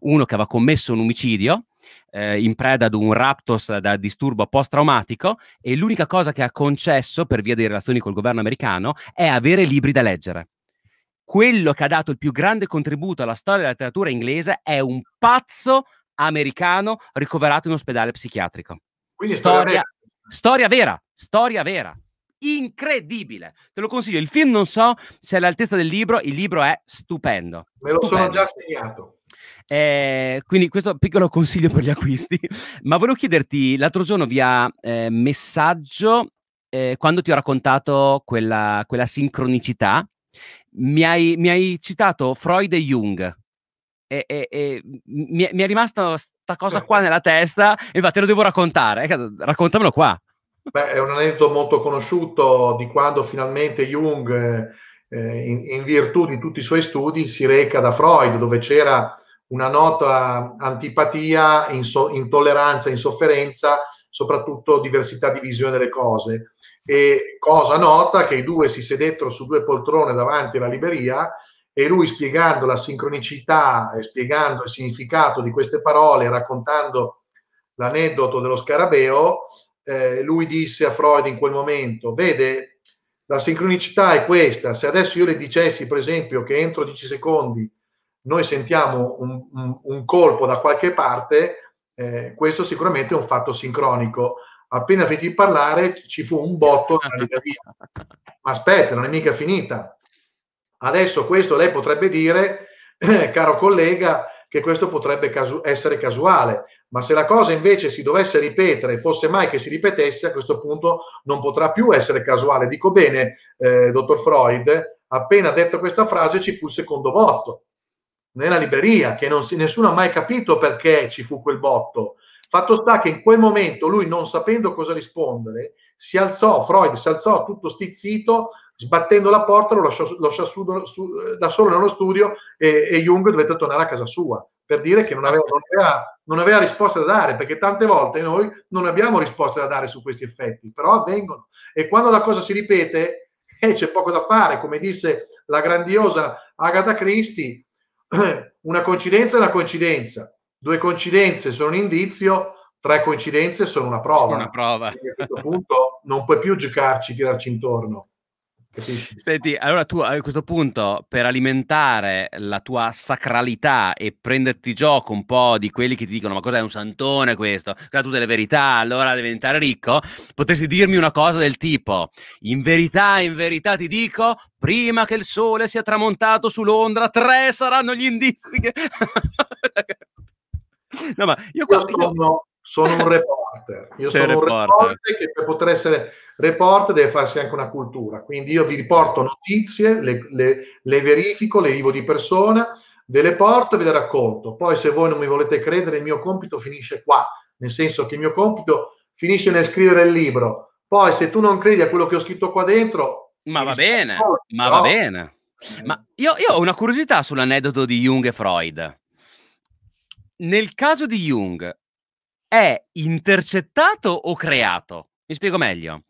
[SPEAKER 1] Uno che aveva commesso un omicidio eh, in preda ad un raptus da disturbo post-traumatico e l'unica cosa che ha concesso per via delle relazioni col governo americano è avere libri da leggere quello che ha dato il più grande contributo alla storia della letteratura inglese è un pazzo americano ricoverato in ospedale psichiatrico. Quindi storia, storia vera, storia vera. Incredibile, te lo consiglio. Il film non so se è all'altezza del libro, il libro è stupendo. Me lo stupendo. sono già
[SPEAKER 2] segnato.
[SPEAKER 1] Eh, quindi questo piccolo consiglio per gli acquisti, ma volevo chiederti l'altro giorno via eh, messaggio eh, quando ti ho raccontato quella, quella sincronicità mi hai, mi hai citato Freud e Jung. E, e, e mi, mi, è rimasta questa cosa qua nella testa, infatti lo devo raccontare, eh, cioè, raccontamelo qua.
[SPEAKER 2] Beh, è un aneddoto molto conosciuto di quando finalmente Jung, eh, eh, in, in, virtù di tutti i suoi studi, si reca da Freud, dove c'era una nota antipatia, inso, intolleranza, insofferenza, soprattutto diversità di visione delle cose e cosa nota che i due si sedettero su due poltrone davanti alla libreria e lui spiegando la sincronicità e spiegando il significato di queste parole, raccontando l'aneddoto dello scarabeo, eh, lui disse a Freud in quel momento, vede, la sincronicità è questa, se adesso io le dicessi per esempio che entro 10 secondi noi sentiamo un, un, un colpo da qualche parte, eh, questo sicuramente è un fatto sincronico appena finì di parlare ci fu un botto ma aspetta non è mica finita adesso questo lei potrebbe dire eh, caro collega che questo potrebbe casu- essere casuale ma se la cosa invece si dovesse ripetere fosse mai che si ripetesse a questo punto non potrà più essere casuale dico bene eh, dottor Freud appena detto questa frase ci fu il secondo botto nella libreria che si, nessuno ha mai capito perché ci fu quel botto Fatto sta che in quel momento lui, non sapendo cosa rispondere, si alzò, Freud si alzò tutto stizzito, sbattendo la porta, lo lasciò, lo lasciò su, su, da solo nello studio e, e, Jung dovette tornare a casa sua per dire che non aveva, non, aveva, non aveva, risposte da dare, perché tante volte noi non abbiamo risposte da dare su questi effetti, però avvengono. E quando la cosa si ripete, eh, c'è poco da fare, come disse la grandiosa Agatha Christie, una coincidenza è una coincidenza, Due coincidenze sono un indizio, tre coincidenze sono una prova. Una prova. A questo punto non puoi più giocarci, tirarci intorno.
[SPEAKER 1] Capisci? Senti, allora tu a questo punto per alimentare la tua sacralità e prenderti gioco un po' di quelli che ti dicono ma cos'è un santone questo, ha tutte le verità, allora devi diventare ricco, potresti dirmi una cosa del tipo in verità, in verità ti dico prima che il sole sia tramontato su Londra tre saranno gli indizi che... No, ma
[SPEAKER 2] io, io sono, sono, un reporter.
[SPEAKER 1] Io sono reporter. un reporter
[SPEAKER 2] che per poter essere reporter deve farsi anche una cultura. Quindi io vi riporto notizie, le, le, le verifico, le vivo di persona, ve le porto e ve le racconto. Poi se voi non mi volete credere, il mio compito finisce qua. Nel senso che il mio compito finisce nel scrivere il libro. Poi se tu non credi a quello che ho scritto qua dentro...
[SPEAKER 1] Ma va bene, ma va bene. Ma eh. io, io ho una curiosità sull'aneddoto di Jung e Freud nel caso di Jung è intercettato o creato? Mi spiego meglio.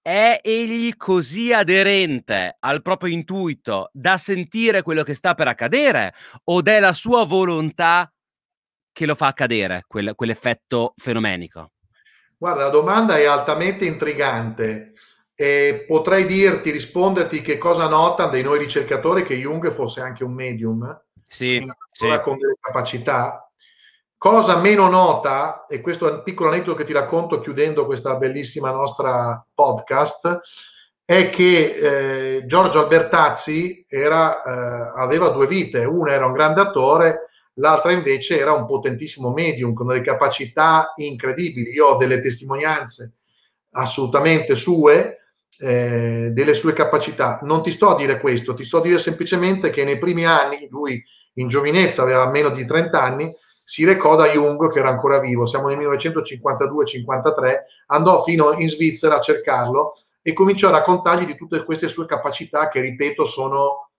[SPEAKER 1] È egli così aderente al proprio intuito da sentire quello che sta per accadere o è la sua volontà che lo fa accadere, quel, quell'effetto fenomenico?
[SPEAKER 2] Guarda, la domanda è altamente intrigante e potrei dirti, risponderti che cosa nota dei noi ricercatori che Jung fosse anche un medium, sì, sì. con delle capacità Cosa meno nota, e questo è un piccolo aneddoto che ti racconto chiudendo questa bellissima nostra podcast, è che eh, Giorgio Albertazzi era, eh, aveva due vite, una era un grande attore, l'altra invece era un potentissimo medium con delle capacità incredibili. Io ho delle testimonianze assolutamente sue, eh, delle sue capacità. Non ti sto a dire questo, ti sto a dire semplicemente che nei primi anni, lui in giovinezza aveva meno di 30 anni, si recò da Jung, che era ancora vivo, siamo nel 1952-53, andò fino in Svizzera a cercarlo e cominciò a raccontargli di tutte queste sue capacità che, ripeto, sono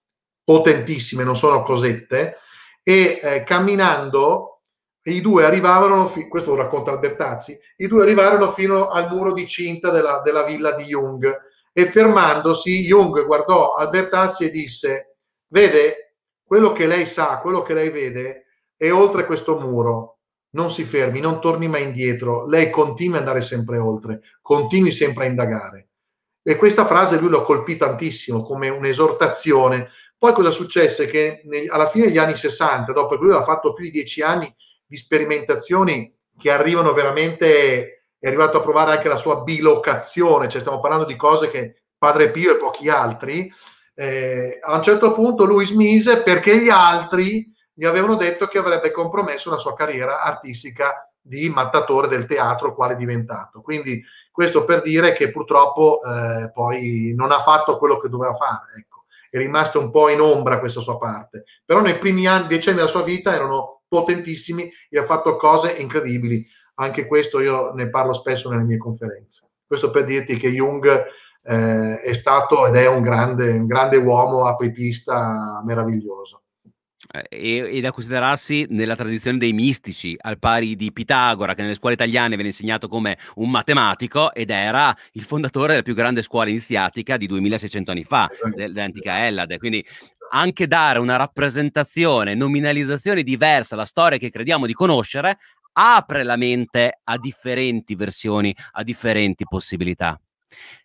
[SPEAKER 2] potentissime, non sono cosette, e eh, camminando i due arrivarono, fi- questo lo racconta Albertazzi, i due arrivarono fino al muro di cinta della, della villa di Jung e fermandosi Jung guardò Albertazzi e disse, vede, quello che lei sa, quello che lei vede, e oltre questo muro, non si fermi, non torni mai indietro, lei continui ad andare sempre oltre, continui sempre a indagare. E questa frase lui lo colpì tantissimo come un'esortazione. Poi cosa successe? Che neg- alla fine degli anni 60, dopo che lui aveva fatto più di dieci anni di sperimentazioni che arrivano veramente, è arrivato a provare anche la sua bilocazione, cioè stiamo parlando di cose che Padre Pio e pochi altri, eh, a un certo punto lui smise perché gli altri gli avevano detto che avrebbe compromesso la sua carriera artistica di mattatore del teatro quale è diventato. Quindi questo per dire che purtroppo eh, poi non ha fatto quello che doveva fare, ecco. è rimasto un po' in ombra questa sua parte, però nei primi anni, decenni della sua vita erano potentissimi e ha fatto cose incredibili. Anche questo io ne parlo spesso nelle mie conferenze. Questo per dirti che Jung eh, è stato ed è un grande, un grande uomo apripista meraviglioso.
[SPEAKER 1] Eh, e, e, da considerarsi nella tradizione dei mistici, al pari di Pitagora, che nelle scuole italiane viene insegnato come un matematico ed era il fondatore della più grande scuola iniziatica di 2600 anni fa, dell'antica Ellade. Quindi anche dare una rappresentazione, nominalizzazione diversa alla storia che crediamo di conoscere, apre la mente a differenti versioni, a differenti possibilità.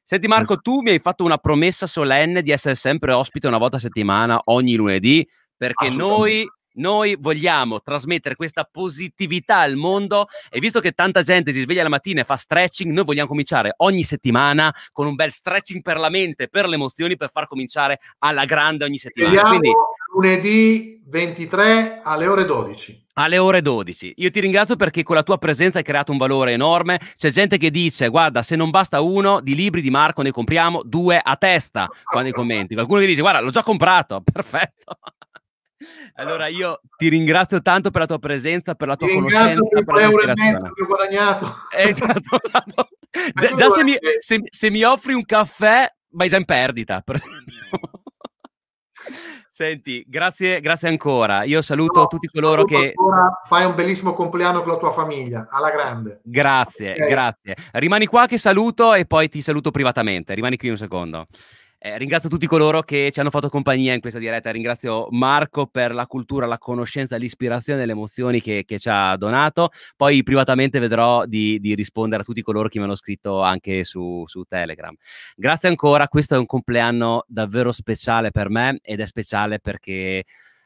[SPEAKER 1] Senti Marco, esatto. tu mi hai fatto una promessa solenne di essere sempre ospite una volta a settimana, ogni lunedì perché noi noi vogliamo trasmettere questa positività al mondo e visto che tanta gente si sveglia la mattina e fa stretching, noi vogliamo cominciare ogni settimana con un bel stretching per la mente, per le emozioni, per far cominciare alla grande ogni settimana. Quindi,
[SPEAKER 2] lunedì 23 alle ore 12.
[SPEAKER 1] Alle ore 12. Io ti ringrazio perché con la tua presenza hai creato un valore enorme. C'è gente che dice: Guarda, se non basta uno di libri di Marco, ne compriamo due a testa. Quando nei commenti, qualcuno che dice: Guarda, l'ho già comprato. Perfetto. Allora io ti ringrazio tanto per la tua presenza, per la tua ti conoscenza. per, per euro e mezzo che ho guadagnato. Eh, dato, esatto, esatto. Già, già se, mi, se, se, mi, offri un caffè vai già in perdita, per esempio. Senti, grazie, grazie ancora. Io saluto no, tutti coloro saluto che.
[SPEAKER 2] fai un bellissimo compleanno con la tua famiglia, alla grande.
[SPEAKER 1] Grazie, okay. grazie. Rimani qua che saluto e poi ti saluto privatamente. Rimani qui un secondo. Eh, ringrazio tutti coloro che ci hanno fatto compagnia in questa diretta. Ringrazio Marco per la cultura, la conoscenza, l'ispirazione e le emozioni che, che, ci ha donato. Poi privatamente vedrò di, di, rispondere a tutti coloro che mi hanno scritto anche su, su Telegram. Grazie ancora. Questo è un compleanno davvero speciale per me ed è speciale perché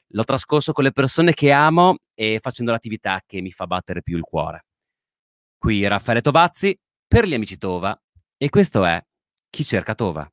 [SPEAKER 1] l'ho trascorso con le persone che amo e facendo l'attività che mi fa battere più il cuore. Qui Raffaele Tovazzi per gli amici Tova e questo è Chi cerca Tova.